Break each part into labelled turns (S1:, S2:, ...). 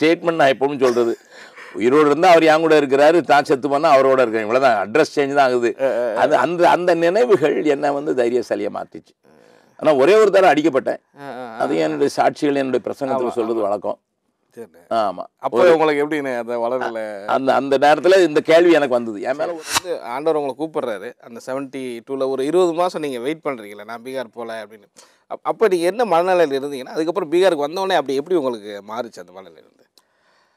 S1: statement நான் எப்பவும் சொல்கிறது உயிரோடு இருந்தால் அவர் என் கூட இருக்கிறாரு தான் செத்து போனால் அவரோட இருக்கிறேன் இவ்வளோதான் அட்ரஸ் சேஞ்ச் தான் ஆகுது அது அந்த அந்த நினைவுகள் என்னை வந்து தைரியசாலியை மாற்றிச்சு ஆனால் ஒரே ஒரு தரம் அடிக்கப்பட்டேன் அது என்னுடைய சாட்சிகள் என்னுடைய பிரசங்கத்தில் சொல்கிறது வழக்கம் ஆமாம் அப்போ உங்களுக்கு
S2: எப்படின்னு அந்த வளரல
S1: அந்த அந்த நேரத்தில் இந்த கேள்வி எனக்கு வந்தது என் மேலே
S2: வந்து ஆண்டவர் உங்களை கூப்பிடுறாரு அந்த செவன்ட்டி டூவில் ஒரு இருபது மாதம் நீங்கள் வெயிட் பண்ணுறீங்களே நான் பீகார் போகல அப்படின்னு அப்போ நீங்கள் என்ன மனநிலையில் இருந்தீங்கன்னா அதுக்கப்புறம் பீகாருக்கு வந்தோடனே அப்படி எப்படி உங்களுக்கு மாறுச்சு அந்த மனநிலையில்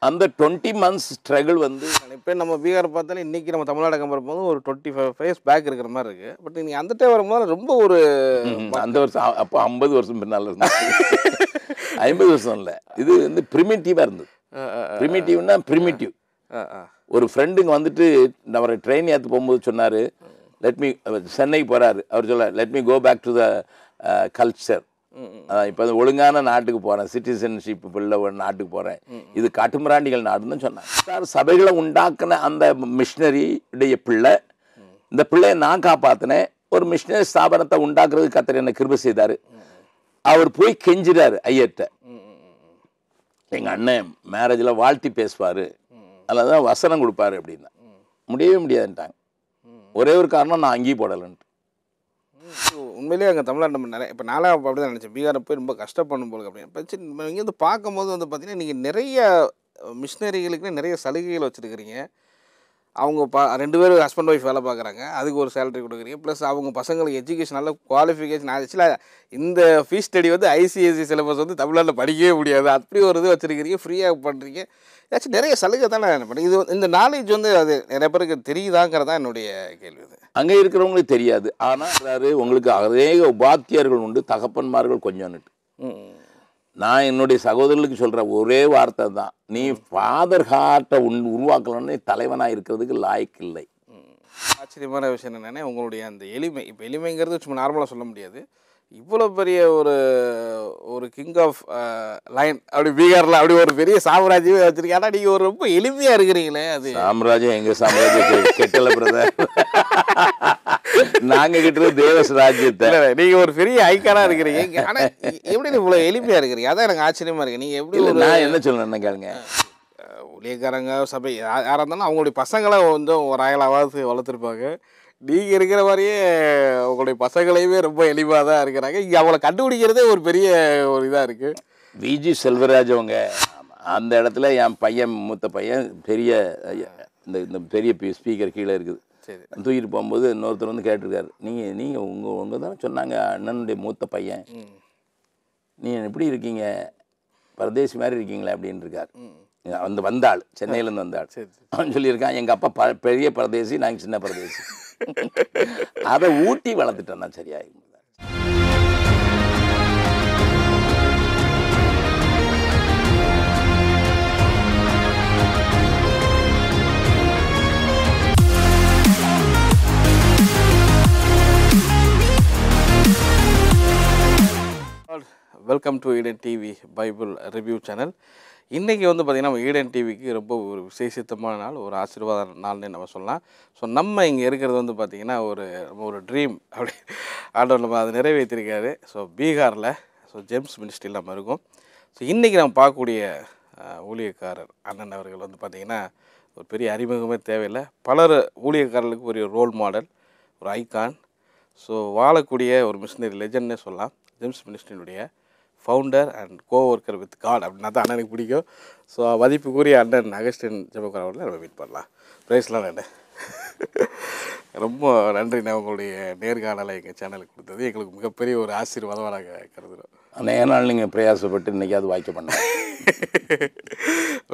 S2: அந்த டுவெண்ட்டி மந்த்ஸ் ஸ்ட்ரகிள் வந்து இப்போ நம்ம பீகார் பார்த்தாலே இன்றைக்கி நம்ம தமிழ்நாடு கம்பேர் போது ஒரு டுவெண்ட்டி ஃபைவ் ஃபைவ் பேக் இருக்கிற மாதிரி இருக்குது பட் நீங்கள் அந்த டைம் வரும்போது ரொம்ப ஒரு அந்த வருஷம்
S1: அப்போ ஐம்பது வருஷம் பின்னால் இருந்தது ஐம்பது வருஷம் இல்லை இது வந்து ப்ரிமிட்டிவாக இருந்தது ப்ரிமிட்டிவ்னா ப்ரிமிட்டிவ் ஒரு ஃப்ரெண்டுங்க வந்துட்டு அவரை ட்ரெயின் ஏற்று போகும்போது சொன்னார் லெட் மீ சென்னைக்கு போகிறாரு அவர் சொல்ல let me go back to the culture இப்போ அது ஒழுங்கான நாட்டுக்கு போகிறேன் சிட்டிசன்ஷிப் உள்ள ஒரு நாட்டுக்கு போகிறேன் இது காட்டுமிராண்டிகள் நாடுன்னு சொன்னாங்க சார் சபைகளை உண்டாக்குன அந்த மிஷினரியுடைய பிள்ளை இந்த பிள்ளையை நான் காப்பாற்றினேன் ஒரு மிஷினரி ஸ்தாபனத்தை உண்டாக்குறது கத்தர் என்ன கிருப செய்தார் அவர் போய் கெஞ்சிடாரு ஐயர்கிட்ட எங்கள் அண்ணன் மேரேஜில் வாழ்த்தி பேசுவார் அதில் தான் வசனம் கொடுப்பாரு அப்படின்னா முடியவே முடியாதுன்ட்டாங்க ஒரே ஒரு காரணம் நான் அங்கேயும் போடலன்ட்டு
S2: உண்மையிலேயே அங்கே தமிழ்நாடு நம்ம நிறைய இப்போ நாளாக அப்படி தான் நினச்சேன் பீகாரை போய் ரொம்ப கஷ்டப்படணும் போல அப்படின்னு பச்சு இங்கேருந்து பார்க்கும்போது வந்து பார்த்திங்கன்னா நீங்கள் நிறைய மிஷினரிகளுக்குன்னு நிறைய சலுகைகள் வச்சுருக்கிறீங்க அவங்க பா ரெண்டு பேரும் ஹஸ்பண்ட் ஒய்ஃப் வேலை பார்க்குறாங்க அதுக்கு ஒரு சேலரி கொடுக்குறீங்க ப்ளஸ் அவங்க பசங்களுக்கு எஜுகேஷன் நல்ல குவாலிஃபிகேஷன் ஆக்சுவலாக இந்த ஃபீஸ் ஸ்டடி வந்து ஐசிஐசி சிலபஸ் e வந்து தமிழ்நாட்டில் படிக்கவே முடியாது அப்படி ஒரு இது வச்சுருக்கிறீங்க ஃப்ரீயாக பண்ணுறீங்க ஏதாச்சும் நிறைய சலுகை தானே பண்ணி இது இந்த நாலேஜ் வந்து அது நிறைய பேருக்கு தெரியுதாங்கிறது தான் என்னுடைய கேள்வி இது
S1: அங்கே இருக்கிறவங்களுக்கு தெரியாது ஆனால் உங்களுக்கு அநேக உபாத்தியர்கள் உண்டு தகப்பன்மார்கள் கொஞ்சம்னுட்டு நான் என்னுடைய சகோதரர்களுக்கு சொல்கிற ஒரே வார்த்தை தான் நீ ஃபாதர் ஹார்ட்டை உன் உருவாக்கலன்னு தலைவனாக இருக்கிறதுக்கு லாய்க்கு இல்லை
S2: ஆச்சரியமான விஷயம் என்னென்னா உங்களுடைய அந்த எளிமை இப்போ எளிமைங்கிறது சும்மா நார்மலாக சொல்ல முடியாது இவ்வளோ பெரிய ஒரு ஒரு கிங் ஆஃப் லைன் அப்படி பீகாரில் அப்படி ஒரு பெரிய சாம்ராஜ்யம் வச்சிருக்கேன் ஆனால் நீங்கள் ஒரு ரொம்ப எளிமையாக இருக்கிறீங்களே அது
S1: சாம்ராஜ்யம் எங்கள் சாம்ராஜ்யம் கெட்டல பிரதர் நாங்கள் கிட்ட தேவஸ் ராஜ்யத்தை நீங்கள் ஒரு பெரிய ஐக்கானாக இருக்கிறீங்க ஆனால்
S2: எப்படி இவ்வளோ எளிமையாக இருக்கிறீங்க அதான் எனக்கு ஆச்சரியமாக இருக்குது நீங்கள் எப்படி நான் என்ன
S1: சொல்லணும்னு கேளுங்க
S2: ஊழியக்காரங்க சபை யாராக இருந்தாலும் அவங்களுடைய பசங்களை வந்து ஒரு அயலாவது வளர்த்துருப்பாங்க நீங்கள் இருக்கிற மாதிரியே உங்களுடைய பசங்களையுமே ரொம்ப எளிவாக தான் இருக்கிறாங்க இங்கே அவங்கள கண்டுபிடிக்கிறதே ஒரு பெரிய ஒரு இதாக இருக்குது விஜி செல்வராஜ் அவங்க அந்த
S1: இடத்துல என் பையன் மூத்த பையன் பெரிய இந்த இந்த பெரிய ஸ்பீக்கர் கீழே இருக்குது சரி தூக்கிட்டு போகும்போது இன்னொருத்தர் வந்து கேட்டிருக்காரு நீங்கள் நீங்கள் உங்கள் உங்கள் தானே சொன்னாங்க அண்ணனுடைய மூத்த பையன் நீங்கள் எப்படி இருக்கீங்க பரதேசி மாதிரி இருக்கீங்களே அப்படின்னு இருக்கார் வந்து வந்தாள் சென்னையிலேருந்து வந்தாள் அவன் சொல்லியிருக்கான் எங்கள் அப்பா ப பெரிய பிரதேசி நாங்கள் சின்ன பிரதேசி அதை ஊட்டி வளர்த்துட்டேன் நான் சரியாக
S2: welcome to Eden TV Bible review channel இன்றைக்கி வந்து பார்த்திங்கன்னா நம்ம ஈடன் டிவிக்கு ரொம்ப ஒரு விசேஷித்தமான நாள் ஒரு ஆசீர்வாத நாள்னு நம்ம சொல்லலாம் ஸோ நம்ம இங்கே இருக்கிறது வந்து பார்த்திங்கன்னா ஒரு ஒரு ட்ரீம் அப்படி ஆண்டவர் நம்ம அதை நிறைவேற்றிருக்காரு ஸோ பீகாரில் ஸோ ஜெம்ஸ் மினிஸ்ட்ரியில் நம்ம இருக்கும் ஸோ இன்றைக்கி நம்ம பார்க்கக்கூடிய ஊழியக்காரர் அண்ணன் அவர்கள் வந்து பார்த்திங்கன்னா ஒரு பெரிய அறிமுகமே தேவையில்லை பலர் ஊழியக்காரர்களுக்கு ஒரு ரோல் மாடல் ஒரு ஐகான் ஸோ வாழக்கூடிய ஒரு மிஷினரி லெஜண்ட்னே சொல்லலாம் ஜெம்ஸ் மினிஸ்ட்ரியினுடைய founder and coworker with God அப்படின்னா தான் அண்ணனுக்கு பிடிக்கும் ஸோ மதிப்புக்குரிய அண்ணன் அகஸ்டின் ஜெபகுர் நம்ம மீட் பண்ணலாம் ப்ரைஸ்லாம் நான் ரொம்ப நன்றி நான் உங்களுடைய நேர்காணலை எங்கள் சேனலுக்கு கொடுத்தது எங்களுக்கு மிகப்பெரிய ஒரு ஆசீர்வாதமாக நாங்கள் கருதுகிறோம் ஆனால் ஏனால்
S1: நீங்கள் பிரயாசப்பட்டு இன்றைக்காவது வாய்க்க பண்ண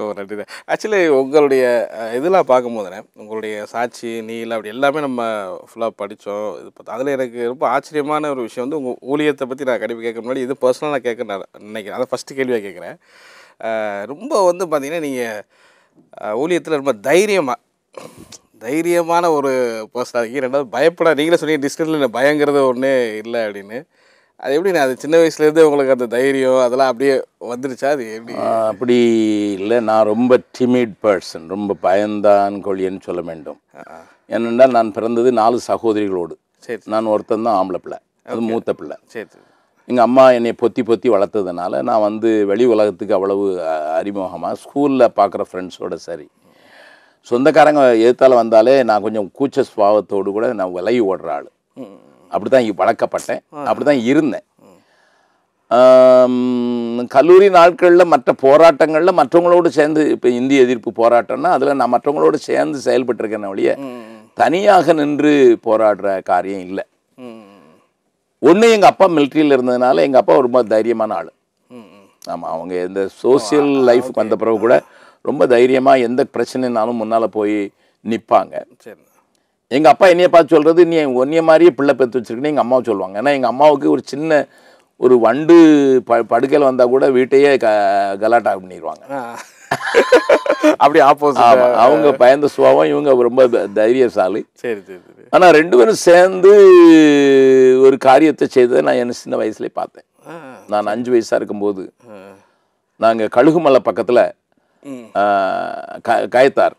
S2: ஓ நன்றி ஆக்சுவலி உங்களுடைய இதெல்லாம் பார்க்கும்போதுனே உங்களுடைய சாட்சி நீல் அப்படி எல்லாமே நம்ம ஃபுல்லாக படித்தோம் இது பார்த்தோம் அதில் எனக்கு ரொம்ப ஆச்சரியமான ஒரு விஷயம் வந்து உங்கள் ஊழியத்தை பற்றி நான் கடிப்பு கேட்க முன்னாடி இது பர்சனலாக நான் கேட்க நான் நினைக்கிறேன் அதை ஃபஸ்ட்டு கேள்வியாக கேட்குறேன் ரொம்ப வந்து பார்த்திங்கன்னா நீங்கள் ஊழியத்தில் ரொம்ப தைரியமாக தைரியமான ஒரு பர்சனாக இருக்கீங்க ரெண்டாவது பயப்பட நீங்களே சொன்னீங்க டிஸ்கஷனில் பயங்கிறது ஒன்றே இல்லை அப்படின்னு அது நான் அது சின்ன வயசுலேருந்தே உங்களுக்கு அந்த தைரியம் அதெல்லாம் அப்படியே வந்துருச்சா அது எப்படி
S1: அப்படி இல்லை நான் ரொம்ப டிமிட் பர்சன் ரொம்ப பயந்தான் கொழியன்னு சொல்ல வேண்டும் ஏனென்றால் நான் பிறந்தது நாலு சகோதரிகளோடு சரி நான் ஒருத்தன் தான் ஆம்பளை பிள்ளை அது மூத்த பிள்ளை சரி எங்கள் அம்மா என்னை பொத்தி பொத்தி வளர்த்ததுனால நான் வந்து வெளி உலகத்துக்கு அவ்வளவு அறிமுகமாக ஸ்கூலில் பார்க்குற ஃப்ரெண்ட்ஸோட சரி சொந்தக்காரங்க எதிர்த்தால் வந்தாலே நான் கொஞ்சம் கூச்ச சுவாவத்தோடு கூட நான் விலகி ஓடுற ஆள் அப்படி தான் வளர்க்கப்பட்டேன் அப்படி தான் இருந்தேன் கல்லூரி நாட்களில் மற்ற போராட்டங்களில் மற்றவங்களோடு சேர்ந்து இப்போ இந்திய எதிர்ப்பு போராட்டம்னா அதில் நான் மற்றவங்களோடு சேர்ந்து செயல்பட்டுருக்கேன் ஒழிய தனியாக நின்று போராடுற காரியம் இல்லை ஒன்று எங்கள் அப்பா மிலிட்ரியில் இருந்ததுனால எங்கள் அப்பா ரொம்ப தைரியமான ஆள் ஆமாம் அவங்க இந்த சோசியல் லைஃப் வந்த பிறகு கூட ரொம்ப தைரியமாக எந்த பிரச்சனைனாலும் முன்னால் போய் நிற்பாங்க சரி எங்கள் அப்பா என்னையை பார்த்து சொல்கிறது நீ ஒன்றிய மாதிரியே பிள்ளை பெற்று வச்சுருக்குன்னு எங்கள் அம்மாவை சொல்லுவாங்க ஏன்னா எங்கள் அம்மாவுக்கு ஒரு சின்ன ஒரு வண்டு ப படுக்கையில் வந்தால் கூட வீட்டையே க கலாட்டா பண்ணிடுவாங்க அப்படி ஆப்போசிட் அவங்க பயந்த சுபாவம் இவங்க ரொம்ப தைரியசாலி சரி சரி ஆனால் ரெண்டு பேரும் சேர்ந்து ஒரு காரியத்தை செய்ததை நான் என்ன சின்ன வயசுலேயே பார்த்தேன் நான் அஞ்சு வயசாக இருக்கும்போது நாங்கள் கழுகுமலை பக்கத்தில் கயத்தார்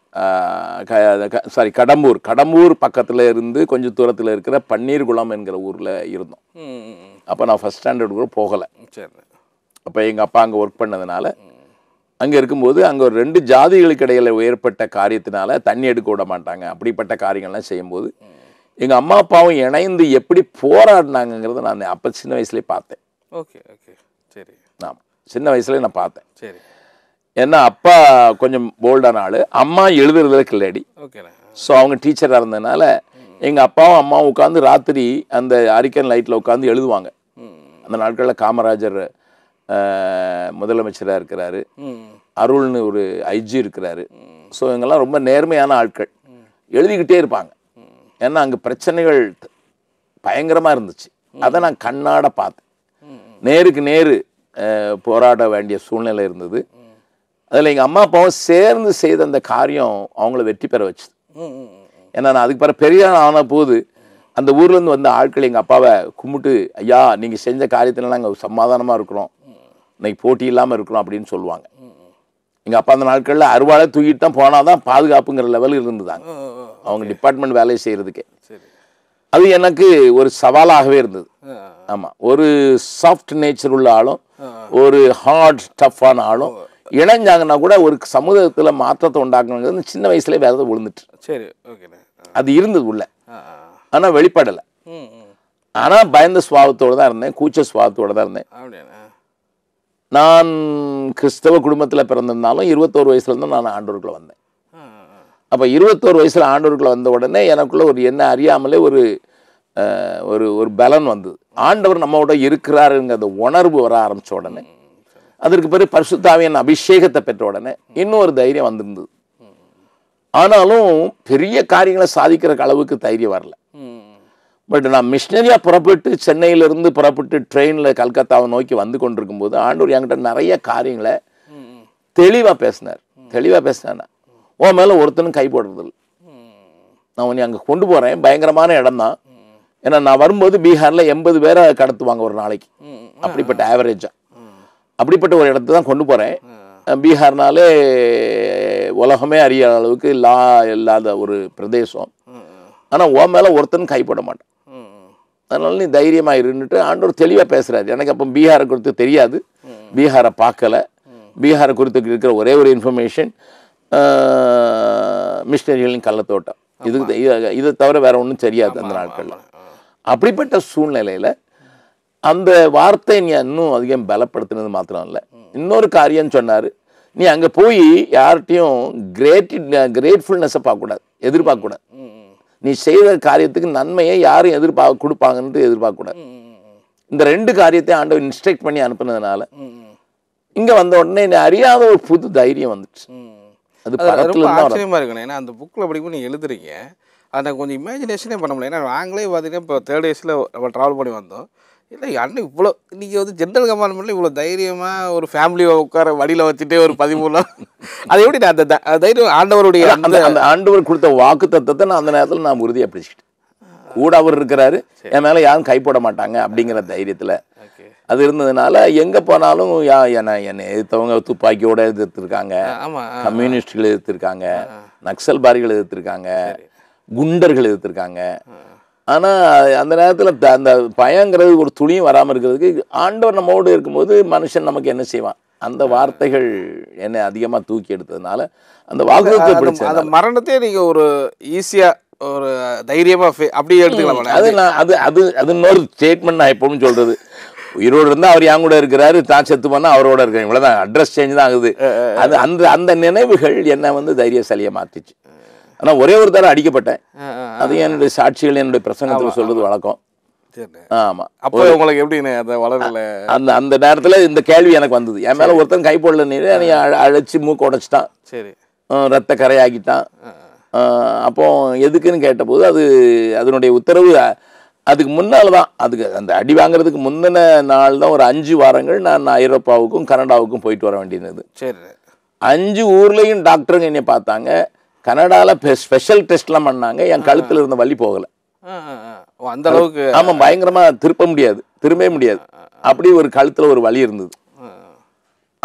S1: சாரி கடம்பூர் கடம்பூர் பக்கத்தில் இருந்து கொஞ்சம் தூரத்தில் இருக்கிற பன்னீர்குளம் என்கிற ஊரில் இருந்தோம் அப்போ நான் ஃபஸ்ட் ஸ்டாண்டர்ட் கூட போகலை சரி அப்போ எங்கள் அப்பா அங்கே ஒர்க் பண்ணதுனால அங்கே இருக்கும்போது அங்கே ஒரு ரெண்டு ஜாதிகளுக்கு இடையில் ஏற்பட்ட காரியத்தினால தண்ணி எடுக்க விட மாட்டாங்க அப்படிப்பட்ட காரியங்கள்லாம் செய்யும்போது எங்கள் அம்மா அப்பாவும் இணைந்து எப்படி போராடினாங்கிறத நான் அப்போ சின்ன வயசுலேயே பார்த்தேன்
S2: ஓகே ஓகே சரி
S1: நான் சின்ன வயசுலேயே நான் பார்த்தேன் சரி ஏன்னா அப்பா கொஞ்சம் போல்டான ஆள் அம்மா எழுதுறதுல கில்லாடி ஸோ அவங்க டீச்சராக இருந்ததுனால எங்கள் அப்பாவும் அம்மாவும் உட்காந்து ராத்திரி அந்த அரிக்கன் லைட்டில் உட்காந்து எழுதுவாங்க அந்த நாட்களில் காமராஜர் முதலமைச்சராக இருக்கிறாரு அருள்னு ஒரு ஐஜி இருக்கிறாரு ஸோ இவங்கெல்லாம் ரொம்ப நேர்மையான ஆட்கள் எழுதிக்கிட்டே இருப்பாங்க ஏன்னா அங்கே பிரச்சனைகள் பயங்கரமாக இருந்துச்சு அதை நான் கண்ணாட பார்த்தேன் நேருக்கு நேரு போராட வேண்டிய சூழ்நிலை இருந்தது அதில் எங்கள் அம்மா அப்பாவும் சேர்ந்து செய்த அந்த காரியம் அவங்கள வெற்றி பெற வச்சுது ஏன்னா நான் அதுக்கு பிறகு பெரிய ஆன போது அந்த ஊர்லேருந்து வந்த ஆட்கள் எங்கள் அப்பாவை கும்பிட்டு ஐயா நீங்கள் செஞ்ச காரியத்திலலாம் நாங்கள் சமாதானமாக இருக்கிறோம் இன்னைக்கு போட்டி இல்லாமல் இருக்கிறோம் அப்படின்னு சொல்லுவாங்க எங்கள் அப்பா அந்த நாட்களில் அறுவாலை தூக்கிட்டு தான் போனால் தான் பாதுகாப்புங்கிற லெவலில் இருந்துதாங்க அவங்க டிபார்ட்மெண்ட் வேலையை செய்கிறதுக்கே அது எனக்கு ஒரு சவாலாகவே இருந்தது ஆமாம் ஒரு சாஃப்ட் நேச்சர் உள்ள ஆளும் ஒரு ஹார்ட் டஃப்பான ஆளும் இணைஞ்சாங்கன்னா கூட ஒரு சமுதாயத்தில் மாற்றத்தை உண்டாக்கணுங்கிறது சின்ன வயசுலேயே வேதத்தை விழுந்துட்டு சரி ஓகே அது இருந்தது உள்ள ஆனால் வெளிப்படலை ஆனால் பயந்த சுவாபத்தோடு தான் இருந்தேன் கூச்ச சுவாபத்தோடு தான் இருந்தேன் நான் கிறிஸ்தவ குடும்பத்தில் பிறந்திருந்தாலும் இருபத்தோரு வயசுலேருந்து நான் ஆண்டோருக்குள்ளே வந்தேன் அப்போ இருபத்தோரு வயசில் ஆண்டோருக்குள்ளே வந்த உடனே எனக்குள்ளே ஒரு என்ன அறியாமலே ஒரு ஒரு ஒரு பலன் வந்தது ஆண்டவர் நம்மோட இருக்கிறாருங்கிற உணர்வு வர ஆரம்பித்த உடனே அதற்கு பிறகு பரிசுத்தாவியன் அபிஷேகத்தை பெற்ற உடனே இன்னொரு தைரியம் வந்திருந்தது ஆனாலும் பெரிய காரியங்களை சாதிக்கிற அளவுக்கு தைரியம் வரல பட் நான் மிஷினரியாக புறப்பட்டு சென்னையிலிருந்து புறப்பட்டு ட்ரெயினில் கல்கத்தாவை நோக்கி வந்து கொண்டிருக்கும் போது ஆண்டூர் என்கிட்ட நிறைய காரியங்களை தெளிவாக பேசினார் தெளிவாக பேசினானா உன் மேலே ஒருத்தனும் கை போடுறதில்லை நான் உன்னை அங்கே கொண்டு போகிறேன் பயங்கரமான இடம் தான் ஏன்னா நான் வரும்போது பீகாரில் எண்பது பேரை கடத்துவாங்க ஒரு நாளைக்கு அப்படிப்பட்ட ஆவரேஜாக அப்படிப்பட்ட ஒரு இடத்தை தான் கொண்டு போகிறேன் பீகார்னாலே உலகமே அறியாத அளவுக்கு லா இல்லாத ஒரு பிரதேசம் ஆனால் உன் மேலே ஒருத்தன் கைப்பட மாட்டான் அதனால நீ தைரியமாக இருந்துட்டு ஆண்டவர் தெளிவாக பேசுகிறாரு எனக்கு அப்போ பீகாரை குறித்து தெரியாது பீகாரை பார்க்கல பீகாரை குறித்து இருக்கிற ஒரே ஒரு இன்ஃபர்மேஷன் மிஷினரிகளின் கள்ளத்தோட்டம் இதுக்கு இதை தவிர வேறு ஒன்றும் தெரியாது அந்த நாட்களில் அப்படிப்பட்ட சூழ்நிலையில் அந்த வார்த்தை நீ இன்னும் அதிகம் பலப்படுத்தினது மாத்திரம் இல்லை இன்னொரு காரியம் சொன்னார் நீ அங்கே போய் யார்கிட்டையும் கிரேட் கிரேட்ஃபுல்னஸை பார்க்கக்கூடாது எதிர்பார்க்கக்கூடாது நீ செய்த காரியத்துக்கு நன்மையை யாரும் எதிர்பார்க்க கொடுப்பாங்கன்ட்டு எதிர்பார்க்கக்கூடாது இந்த ரெண்டு காரியத்தை ஆண்டவர் இன்ஸ்ட்ரக்ட் பண்ணி அனுப்புனதுனால இங்கே வந்த உடனே நீ அறியாத ஒரு புது தைரியம் வந்துச்சு
S2: அது படத்துல ஆச்சரியமாக இருக்கணும் ஏன்னா அந்த புக்கில் படிக்கும் நீ எழுதுறீங்க அதை கொஞ்சம் இமேஜினேஷனே பண்ண முடியல ஏன்னா நாங்களே பார்த்தீங்கன்னா இப்போ தேர்ட் டேஸில் நம்ம ட்ராவல் பண்ணி வந்தோம் இல்லை அண்ணன் இவ்வளோ இன்றைக்கி வந்து ஜென்ரல் கமாண்ட்மெண்ட்டில் இவ்வளோ தைரியமாக ஒரு ஃபேமிலியை உட்கார வழியில் வச்சுட்டே ஒரு பதிமூணு அது எப்படி நான் அந்த தைரியம் ஆண்டவருடைய அந்த அந்த
S1: ஆண்டவர் கொடுத்த வாக்கு தத்துவத்தை நான் அந்த நேரத்தில் நான் உறுதியாக பிடிச்சிக்கிட்டேன் கூட அவர் இருக்கிறாரு என் மேலே யாரும் கைப்பட மாட்டாங்க அப்படிங்கிற தைரியத்தில் அது இருந்ததுனால எங்கே போனாலும் யா என்னை என்னை எதிர்த்தவங்க துப்பாக்கியோடு எதிர்த்துருக்காங்க கம்யூனிஸ்டுகள் நக்சல் நக்சல்பாரிகள் எதிர்த்துருக்காங்க குண்டர்கள் எதிர்த்துருக்காங்க ஆனால் அந்த நேரத்தில் அந்த பயங்கிறது ஒரு துணியும் வராமல் இருக்கிறதுக்கு ஆண்டவர் நம்மோடு இருக்கும்போது மனுஷன் நமக்கு என்ன செய்வான் அந்த வார்த்தைகள் என்னை அதிகமாக தூக்கி எடுத்ததுனால அந்த வாக்குறுதியை பிடிச்ச அந்த
S2: மரணத்தையே நீங்கள் ஒரு ஈஸியாக ஒரு
S1: தைரியமாக அப்படியே எடுத்துக்கலாம் அது நான் அது அது அது இன்னொரு ஸ்டேட்மெண்ட் நான் எப்பவும் சொல்கிறது உயிரோடு இருந்தால் அவர் என் கூட இருக்கிறாரு தான் செத்து பண்ணால் அவரோட இருக்கிறேன் இவ்வளோதான் அட்ரஸ் சேஞ்ச் தான் ஆகுது அது அந்த அந்த நினைவுகள் என்னை வந்து தைரியசாலியை மாற்றிச்சு ஆனால் ஒரே ஒரு தடவை அடிக்கப்பட்டேன் அது என்னுடைய சாட்சிகள் என்னுடைய பிரசங்கத்தில் சொல்கிறது வழக்கம் ஆமாம் அப்போ
S2: உங்களுக்கு எப்படி அந்த வளரல
S1: அந்த அந்த நேரத்தில் இந்த கேள்வி எனக்கு வந்தது என் மேலே ஒருத்தன் கை போடல நீர் என்னை அழைச்சி மூக்கு உடைச்சிட்டான் சரி ரத்த கரையாக்கிட்டான் அப்போ எதுக்குன்னு கேட்டபோது அது அதனுடைய உத்தரவு அதுக்கு முன்னால் தான் அதுக்கு அந்த அடி வாங்குறதுக்கு முந்தின நாள் தான் ஒரு அஞ்சு வாரங்கள் நான் ஐரோப்பாவுக்கும் கனடாவுக்கும் போயிட்டு வர வேண்டியது சரி அஞ்சு ஊர்லேயும் டாக்டருங்க என்னை பார்த்தாங்க கனடாவில் ஸ்பெஷல் டெஸ்ட்லாம் பண்ணாங்க என் கழுத்தில் இருந்த வலி போகலை
S2: அந்த அளவுக்கு ஆமாம்
S1: பயங்கரமாக திருப்ப முடியாது திரும்பவே முடியாது அப்படி ஒரு கழுத்தில் ஒரு வலி இருந்தது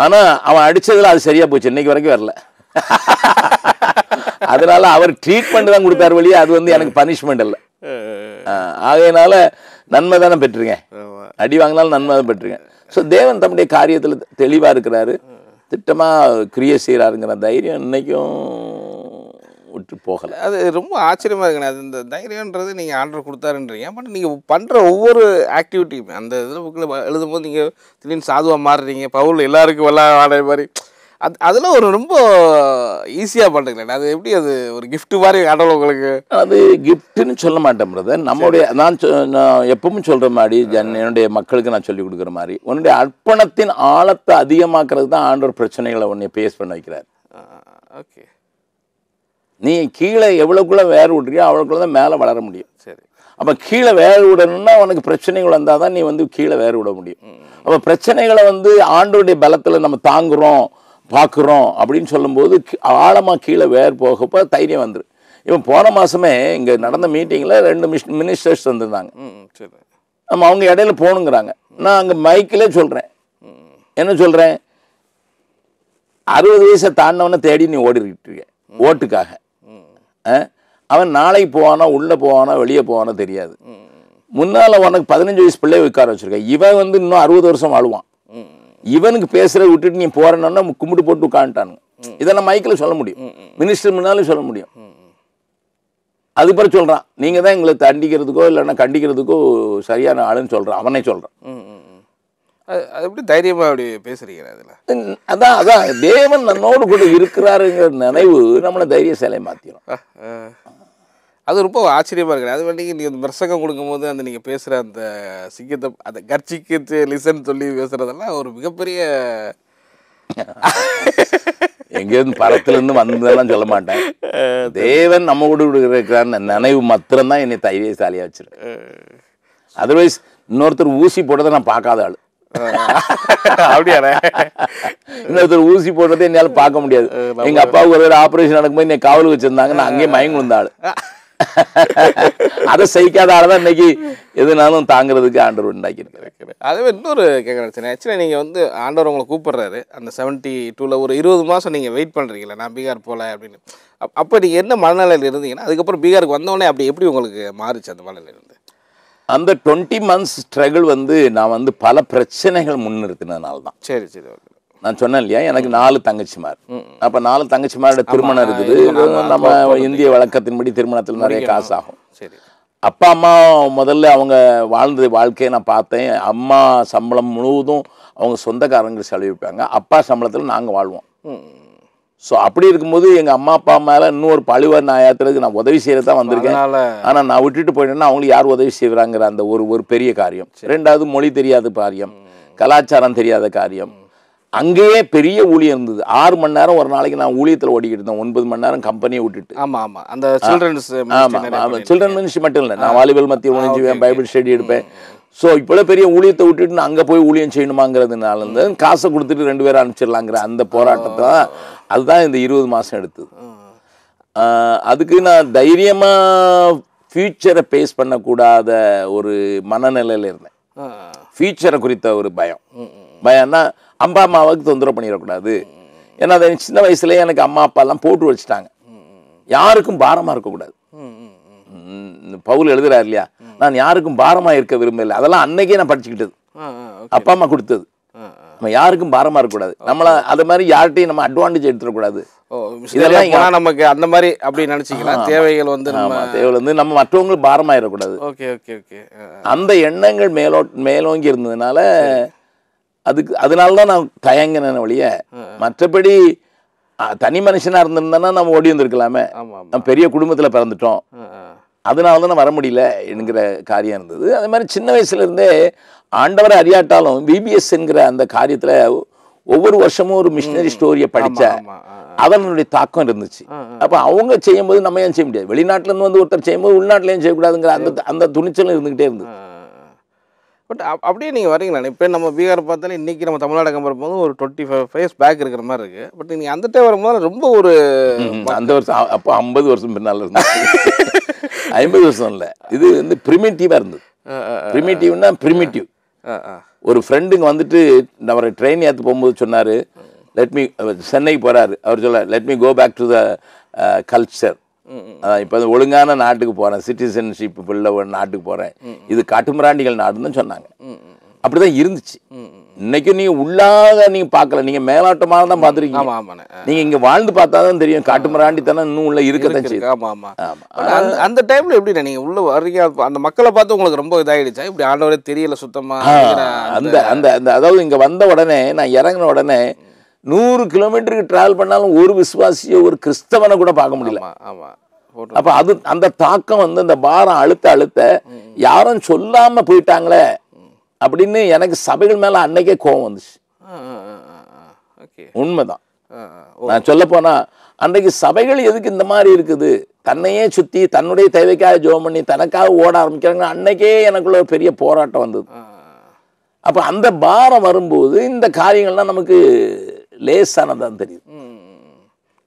S1: ஆனால் அவன் அடித்ததில் அது சரியாக போச்சு இன்னைக்கு வரைக்கும் வரல அதனால அவர் ட்ரீட்மெண்ட் தான் கொடுத்தார் வழியே அது வந்து எனக்கு பனிஷ்மெண்ட் இல்லை ஆகையினால நன்மை தானே பெற்றுருங்க அடி வாங்கினாலும் நன்மை தான் பெற்றுருங்க ஸோ தேவன் தம்முடைய காரியத்தில் தெளிவாக இருக்கிறாரு திட்டமாக கிரியேட் செய்கிறாருங்கிற தைரியம் இன்னைக்கும் விட்டு போகலை
S2: அது ரொம்ப ஆச்சரியமாக இருக்குண்ணே அது இந்த தைரியன்றது நீங்கள் ஆர்டர் கொடுத்தாருன்றீங்க பட் நீங்கள் பண்ணுற ஒவ்வொரு ஆக்டிவிட்டியுமே அந்த இதில் புக்கில் எழுதும் போது நீங்கள் திடீர்னு சாதுவாக மாறுறீங்க பவுல் எல்லாருக்கும் வெள்ளா ஆடுற மாதிரி அது அதில் ஒரு ரொம்ப ஈஸியாக பண்ணுறீங்களே அது எப்படி அது ஒரு கிஃப்ட்டு மாதிரி கடவுள் உங்களுக்கு அது கிஃப்ட்டுன்னு
S1: சொல்ல மாட்டேன் பிரதர் நம்முடைய நான் நான் எப்பவும் சொல்கிற மாதிரி ஜன் என்னுடைய மக்களுக்கு நான் சொல்லிக் கொடுக்குற மாதிரி உன்னுடைய அர்ப்பணத்தின் ஆழத்தை அதிகமாக்குறது தான் ஆண்டோர் பிரச்சனைகளை உன்னை பேஸ் பண்ண வைக்கிறார் ஓகே நீ கீழே எவ்வளோக்குள்ளே வேறு விடுறியோ அவ்வளோக்குள்ள தான் மேலே வளர முடியும் சரி அப்போ கீழே வேறு விடணும்னா உனக்கு பிரச்சனைகள் வந்தால் தான் நீ வந்து கீழே வேறு விட முடியும் அப்போ பிரச்சனைகளை வந்து ஆண்டோடைய பலத்தில் நம்ம தாங்குகிறோம் பார்க்குறோம் அப்படின்னு சொல்லும்போது ஆழமாக கீழே வேறு போகப்போ தைரியம் வந்துரு இவன் போன மாதமே இங்கே நடந்த மீட்டிங்கில் ரெண்டு மிஸ் மினிஸ்டர்ஸ் வந்திருந்தாங்க நம்ம அவங்க இடையில போகணுங்கிறாங்க நான் அங்கே மைக்கிலே சொல்கிறேன் என்ன சொல்கிறேன் அறுபது வயசை தாண்டவனை தேடி நீ ஓடிக்கிட்டு இருக்க ஓட்டுக்காக அவன் நாளைக்கு போவானா உள்ளே போவானா வெளியே போவானா தெரியாது முன்னால் உனக்கு பதினஞ்சு வயசு பிள்ளைய உட்கார வச்சுருக்கேன் இவன் வந்து இன்னும் அறுபது வருஷம் வாழ்வான் இவனுக்கு பேசுகிறத விட்டுட்டு நீ போகிறேன்னா கும்பிட்டு போட்டு உட்காந்துட்டானுங்க இதை நான் மைக்கில் சொல்ல முடியும் மினிஸ்டர் முன்னாலும் சொல்ல முடியும் அது பிறகு சொல்கிறான் நீங்கள் தான் எங்களை தண்டிக்கிறதுக்கோ இல்லைன்னா கண்டிக்கிறதுக்கோ சரியான ஆளுன்னு சொல்கிறான் அவனே சொல்கிறான்
S2: அது எப்படி தைரியமாக அப்படி பேசுறீங்க அதில்
S1: அதான் அதான் தேவன் நன்னோடு கூட இருக்கிறாருங்கிற நினைவு நம்மளை தைரியசாலை
S2: மாற்றிடும் அது ரொம்ப ஆச்சரியமாக இருக்குது அது வேண்டிய நீங்கள் பிரசங்கம் கொடுக்கும்போது அந்த நீங்கள் பேசுகிற அந்த சிங்கத்தை அந்த கர்ச்சிக்கு லிசன் சொல்லி பேசுகிறதெல்லாம் ஒரு மிகப்பெரிய
S1: எங்கேருந்து படத்துலேருந்து வந்ததெல்லாம் சொல்ல மாட்டேன் தேவன் நம்ம கூட இருக்கிறான்னு நினைவு மாத்திரம்தான் என்னை தைரியசாலியாக வச்சிரு அதர்வைஸ் இன்னொருத்தர் ஊசி போட்டதை நான் பார்க்காத ஆள் அப்படியாண்ணே இன்னொருத்தர் ஊசி போடுறதே என்னால பார்க்க முடியாது
S2: எங்க அப்பாவுக்கு ஒரு
S1: ஆபரேஷன் நடக்கும்போது என்னை காவல் வச்சிருந்தாங்க நான் அங்கேயே மயங்கி விழுந்தாள் அதை சகிக்காத ஆளுதான் இன்னைக்கு எதுனாலும் தாங்கிறதுக்கு ஆண்டவர் உண்டாக்கி
S2: அதுவே இன்னொரு கேட்க நினச்சேன் ஆக்சுவலாக நீங்கள் வந்து ஆண்டவர் உங்களை கூப்பிடுறாரு அந்த செவன்ட்டி டூல ஒரு இருபது மாசம் நீங்க வெயிட் பண்ணுறீங்களா நான் பீகார் போகல அப்படின்னு அப்போ நீங்க என்ன மனநிலையில் இருந்தீங்கன்னா அதுக்கப்புறம் பீகாருக்கு வந்தோடனே அப்படி எப்படி உங்களுக்கு மாறுச்சு அந்த மனநிலையிலேருந்து
S1: அந்த டுவெண்ட்டி மந்த்ஸ் ஸ்ட்ரகிள் வந்து நான் வந்து பல பிரச்சனைகள் முன்னிறுத்தினதுனால தான்
S2: சரி சரி ஓகே
S1: நான் சொன்னேன் இல்லையா எனக்கு நாலு தங்கச்சிமார் அப்போ நாலு தங்கச்சிமாரோட திருமணம் இருக்குது நம்ம இந்திய வழக்கத்தின்படி திருமணத்தில் நிறைய காசு ஆகும் சரி அப்பா அம்மா முதல்ல அவங்க வாழ்ந்தது வாழ்க்கையை நான் பார்த்தேன் அம்மா சம்பளம் முழுவதும் அவங்க சொந்தக்காரங்க செலவிப்பாங்க அப்பா சம்பளத்தில் நாங்கள் வாழ்வோம் ஸோ அப்படி இருக்கும்போது எங்கள் அம்மா அப்பா மேலே இன்னொரு பழுவர் நான் ஏற்றுறதுக்கு நான் உதவி செய்கிறது தான் வந்திருக்கேன் ஆனால் நான் விட்டுட்டு போயிட்டேன்னா அவங்களுக்கு யார் உதவி செய்கிறாங்கிற அந்த ஒரு ஒரு பெரிய காரியம் ரெண்டாவது மொழி தெரியாத காரியம் கலாச்சாரம் தெரியாத காரியம் அங்கேயே பெரிய ஊழியம் இருந்தது ஆறு மணி நேரம் ஒரு நாளைக்கு நான் ஊழியத்தில் ஓடிக்கிட்டு இருந்தேன் ஒன்பது மணி நேரம் கம்பெனியை விட்டுட்டு ஆமாம் ஆமாம் அந்த சில்ட்ரன்ஸ் ஆமாம் சில்ட்ரன் மினிஸ்ட்ரி மட்டும் இல்லை நான் வாலிபல் மத்திய ஒழிஞ்சுவேன் பைபிள் ஸ்டடி எடுப்பேன் ஸோ இப்போ பெரிய ஊழியத்தை விட்டுட்டு நான் அங்கே போய் ஊழியம் செய்யணுமாங்கிறதுனால இருந்து காசை கொடுத்துட்டு ரெண்டு பேரும் அனுப்பிச்சிடலாங்கிற அந்த போராட்டத்தை அதுதான் இந்த இருபது மாதம் எடுத்தது அதுக்கு நான் தைரியமாக ஃப்யூச்சரை பேஸ் பண்ணக்கூடாத ஒரு மனநிலையில் இருந்தேன் ஃப்யூச்சரை குறித்த ஒரு பயம் பயம்னா அம்மா அம்மாவுக்கு தொந்தரவு பண்ணிடக்கூடாது ஏன்னா அது சின்ன வயசுலேயே எனக்கு அம்மா அப்பாலாம் போட்டு வச்சுட்டாங்க யாருக்கும் பாரமாக இருக்கக்கூடாது பவுல் எழுதுறாரு இல்லையா நான் யாருக்கும் பாரமாக இருக்க விரும்பல அதெல்லாம் அன்னைக்கே நான் படிச்சுக்கிட்டது அப்பா அம்மா கொடுத்தது நம்ம யாருக்கும் பாரமாக இருக்கக்கூடாது நம்மள அது மாதிரி யார்கிட்டையும் நம்ம அட்வான்டேஜ் எடுத்துடக்கூடாது
S2: இதெல்லாம் ஏன்னா நமக்கு அந்த மாதிரி அப்படி நினச்சிக்கலாம் தேவைகள் வந்து நம்ம
S1: தேவைகள் வந்து நம்ம மற்றவங்களுக்கு பாரமாயிடக்கூடாது
S2: ஓகே ஓகே ஓகே
S1: அந்த எண்ணங்கள் மேலோ மேலோங்கி இருந்ததுனால அதுக்கு அதனால தான் நான் தயங்கினேன் வழிய மற்றபடி தனி மனுஷனாக இருந்திருந்தேன்னா நம்ம ஓடி வந்திருக்கலாமே நம்ம பெரிய குடும்பத்தில் பிறந்துட்டோம் அதனால தான் வர முடியல என்கிற காரியம் இருந்தது அதே மாதிரி சின்ன வயசுலேருந்தே ஆண்டவரை அறியாட்டாலும் பிபிஎஸ் என்கிற அந்த காரியத்தில் ஒவ்வொரு வருஷமும் ஒரு மிஷினரி ஸ்டோரியை படித்த அதனுடைய தாக்கம் இருந்துச்சு அப்போ அவங்க செய்யும்போது நம்ம ஏன் செய்ய முடியாது வெளிநாட்டிலேருந்து வந்து ஒருத்தர் செய்யும்போது உள்நாட்டிலையும் செய்யக்கூடாதுங்கிற அந்த
S2: அந்த துணிச்சலும் இருந்துக்கிட்டே இருந்தது பட் அப்படியே நீங்கள் வரீங்களா இப்போ நம்ம பீகார் பார்த்தாலும் இன்றைக்கி நம்ம தமிழ்நாடு கம்பேர் போது ஒரு டுவெண்ட்டி ஃபைவ் ஃபைவ் பேக் இருக்கிற மாதிரி இருக்குது பட் நீங்கள் அந்த டைம் வரும்போது
S1: ரொம்ப ஒரு அந்த வருஷம் அப்போ ஐம்பது வருஷம் பின்னால் இருந்தது ஐம்பது வருஷம் இல்லை இது வந்து ப்ரிமேட்டிவாக இருந்தது ப்ரிமேட்டிவ்னா ப்ரிமேட்டிவ் ஒரு ஃப்ரெண்டுங்க வந்துட்டு அவரை ட்ரெயின் ஏற்று போகும்போது சொன்னார் லெட் மீ சென்னைக்கு போகிறார் அவர் சொல்ல let me go back to the culture இப்போ ஒழுங்கான நாட்டுக்கு போகிறேன் சிட்டிசன்ஷிப் உள்ள ஒரு நாட்டுக்கு போகிறேன் இது காட்டுமிராண்டிகள் நாடுன்னு சொன்னாங்க அப்படி தான் இருந்துச்சு இன்னைக்கும் நீ உள்ளாக நீங்க பாக்கல நீங்க மேலாட்டமாக தான் பாத்துருக்கீங்க ஆமாம் ஆமாண்ணே நீங்கள் வாழ்ந்து பார்த்தா தான் தெரியும் காட்டு மராண்டி தானே இன்னும் உள்ள இருக்கத்தான் செய்யுது
S2: ஆமாம் ஆமா அந்த டைம்ல எப்படி நீங்க உள்ள வர்றீங்க அந்த மக்களை பார்த்து உங்களுக்கு ரொம்ப இதாகிடுச்சா இப்படி ஆண்டவரே தெரியல சுத்தமா அந்த அந்த
S1: அந்த அதாவது இங்க வந்த உடனே நான் இறங்கின உடனே நூறு கிலோமீட்டருக்கு ட்ராவல் பண்ணாலும் ஒரு விசுவாசிய ஒரு கிறிஸ்தவனை கூட பார்க்க முடியல அப்ப அது அந்த தாக்கம் வந்து அந்த பாரம் அழுத்த அழுத்த யாரும் சொல்லாம போயிட்டாங்களே அப்படின்னு எனக்கு சபைகள் மேலே அன்னைக்கே கோவம் வந்துச்சு உண்மைதான் நான் சொல்ல போனா அன்றைக்கு சபைகள் எதுக்கு இந்த மாதிரி இருக்குது தன்னையே சுற்றி தன்னுடைய தேவைக்காக ஜோம் பண்ணி தனக்காக ஓட ஆரம்பிக்கிறாங்க அன்னைக்கே எனக்குள்ள ஒரு பெரிய போராட்டம் வந்தது அப்போ அந்த பாரம் வரும்போது இந்த காரியங்கள்லாம் நமக்கு லேசானதான் தெரியுது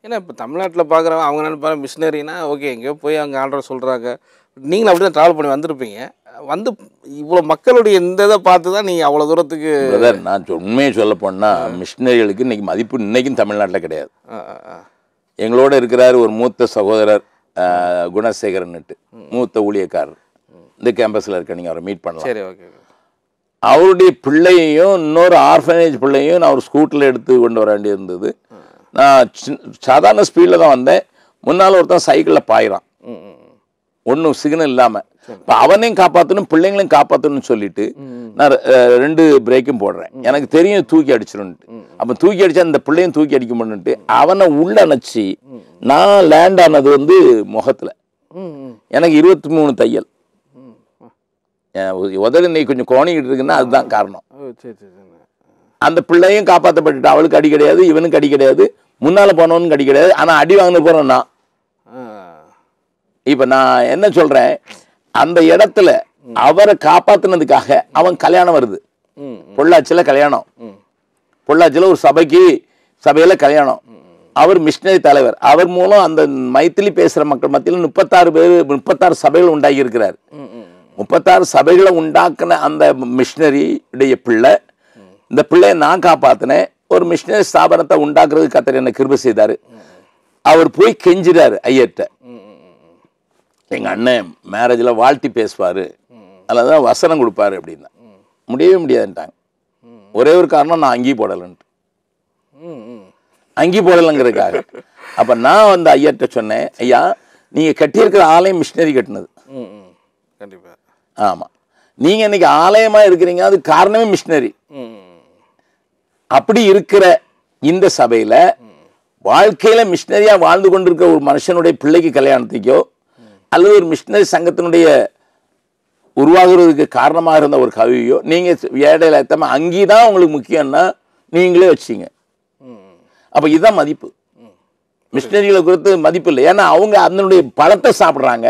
S2: ஏன்னா இப்போ தமிழ்நாட்டில் பார்க்குறவங்க அவங்க நினைப்பாங்க மிஷினரினா ஓகே எங்கேயோ போய் அவங்க ஆர்டர் சொல்கிறாங்க நீங்கள் அப்படி தான் ட்ராவல் பண்ணி வந்திருப்பீங்க வந்து இவ்வளோ மக்களுடைய இந்த இதை பார்த்து தான் நீங்கள் அவ்வளோ தூரத்துக்கு
S1: நான் உண்மையை சொல்ல போனால் மிஷினரிகளுக்கு இன்றைக்கி மதிப்பு இன்றைக்கும் தமிழ்நாட்டில் கிடையாது எங்களோட இருக்கிறார் ஒரு மூத்த சகோதரர் குணசேகரன்ட்டு மூத்த ஊழியக்காரர் இந்த கேம்பஸில் இருக்க நீங்கள் அவரை மீட்
S2: பண்ணலாம் சரி ஓகே
S1: அவருடைய பிள்ளையையும் இன்னொரு ஆர்ஃபனேஜ் பிள்ளையும் நான் ஒரு ஸ்கூட்டில் எடுத்து கொண்டு வர இருந்தது நான் சாதாரண ஸ்பீடில் தான் வந்தேன் முன்னால் ஒருத்தன் சைக்கிளில் பாயிறான் ஒன்றும் சிக்னல் இல்லாமல் இப்போ அவனையும் காப்பாற்றணும் பிள்ளைங்களையும் காப்பாற்றணும்னு சொல்லிட்டு நான் ரெண்டு பிரேக்கும் போடுறேன் எனக்கு தெரியும் தூக்கி அடிச்சிடும்ட்டு அப்போ தூக்கி அடித்தா அந்த பிள்ளையும் தூக்கி அடிக்க முடியும்ட்டு அவனை உள்ள அணைச்சி நான் லேண்ட் ஆனது வந்து முகத்தில் எனக்கு இருபத்தி மூணு தையல் உதவி நீ கொஞ்சம் கோணிக்கிட்டு இருக்குன்னா அதுதான் காரணம் அந்த பிள்ளையும் காப்பாற்றப்பட்டுட்டு அவளுக்கு அடி கிடையாது இவனுக்கு அடி கிடையாது முன்னால் போனவனுக்கு அடி கிடையாது ஆனால் அடி வாங்கின போகிறோம் நான் இப்போ நான் என்ன சொல்கிறேன் அந்த இடத்துல அவரை காப்பாத்தினதுக்காக அவன் கல்யாணம் வருது பொள்ளாச்சியில் கல்யாணம் பொள்ளாச்சியில் ஒரு சபைக்கு சபையில் கல்யாணம் அவர் மிஷினரி தலைவர் அவர் மூலம் அந்த மைத்திலி பேசுகிற மக்கள் மத்தியில் முப்பத்தாறு பேர் முப்பத்தாறு சபைகள் உண்டாகி இருக்கிறார் முப்பத்தாறு சபைகளை உண்டாக்குன அந்த மிஷினரியுடைய பிள்ளை இந்த பிள்ளையை நான் காப்பாற்றினேன் ஒரு மிஷினரி ஸ்தாபனத்தை உண்டாக்குறதுக்கு கத்தர் என்ன கிருப செய்தார் அவர் போய் கெஞ்சிடாரு ஐயர்கிட்ட எங்கள் அண்ணன் மேரேஜில் வாழ்த்தி பேசுவார் அதில் வசனம் கொடுப்பாரு அப்படின்னா முடியவே முடியாதுன்ட்டாங்க ஒரே ஒரு காரணம் நான் அங்கேயும் போடலன்ட்டு அங்கேயும் போடலைங்கிறதுக்காக அப்போ நான் வந்து ஐயாட்ட சொன்னேன் ஐயா நீங்கள் கட்டியிருக்கிற ஆலயம் மிஷினரி கட்டினது கண்டிப்பாக ஆமாம் நீங்கள் இன்னைக்கு ஆலயமாக இருக்கிறீங்க அது காரணமே மிஷினரி அப்படி இருக்கிற இந்த சபையில் வாழ்க்கையில் மிஷினரியாக வாழ்ந்து கொண்டிருக்கிற ஒரு மனுஷனுடைய பிள்ளைக்கு கல்யாணத்துக்கோ அல்லது ஒரு மிஷினரி சங்கத்தினுடைய உருவாகிறதுக்கு காரணமாக இருந்த ஒரு கவியோ நீங்கள் வேடையில் ஏற்றாமல் அங்கே தான் உங்களுக்கு முக்கியம்னா நீங்களே வச்சிங்க அப்போ இதுதான் மதிப்பு
S2: மிஷினரிகளை குறித்து மதிப்பு இல்லை ஏன்னா அவங்க அதனுடைய பழத்தை சாப்பிட்றாங்க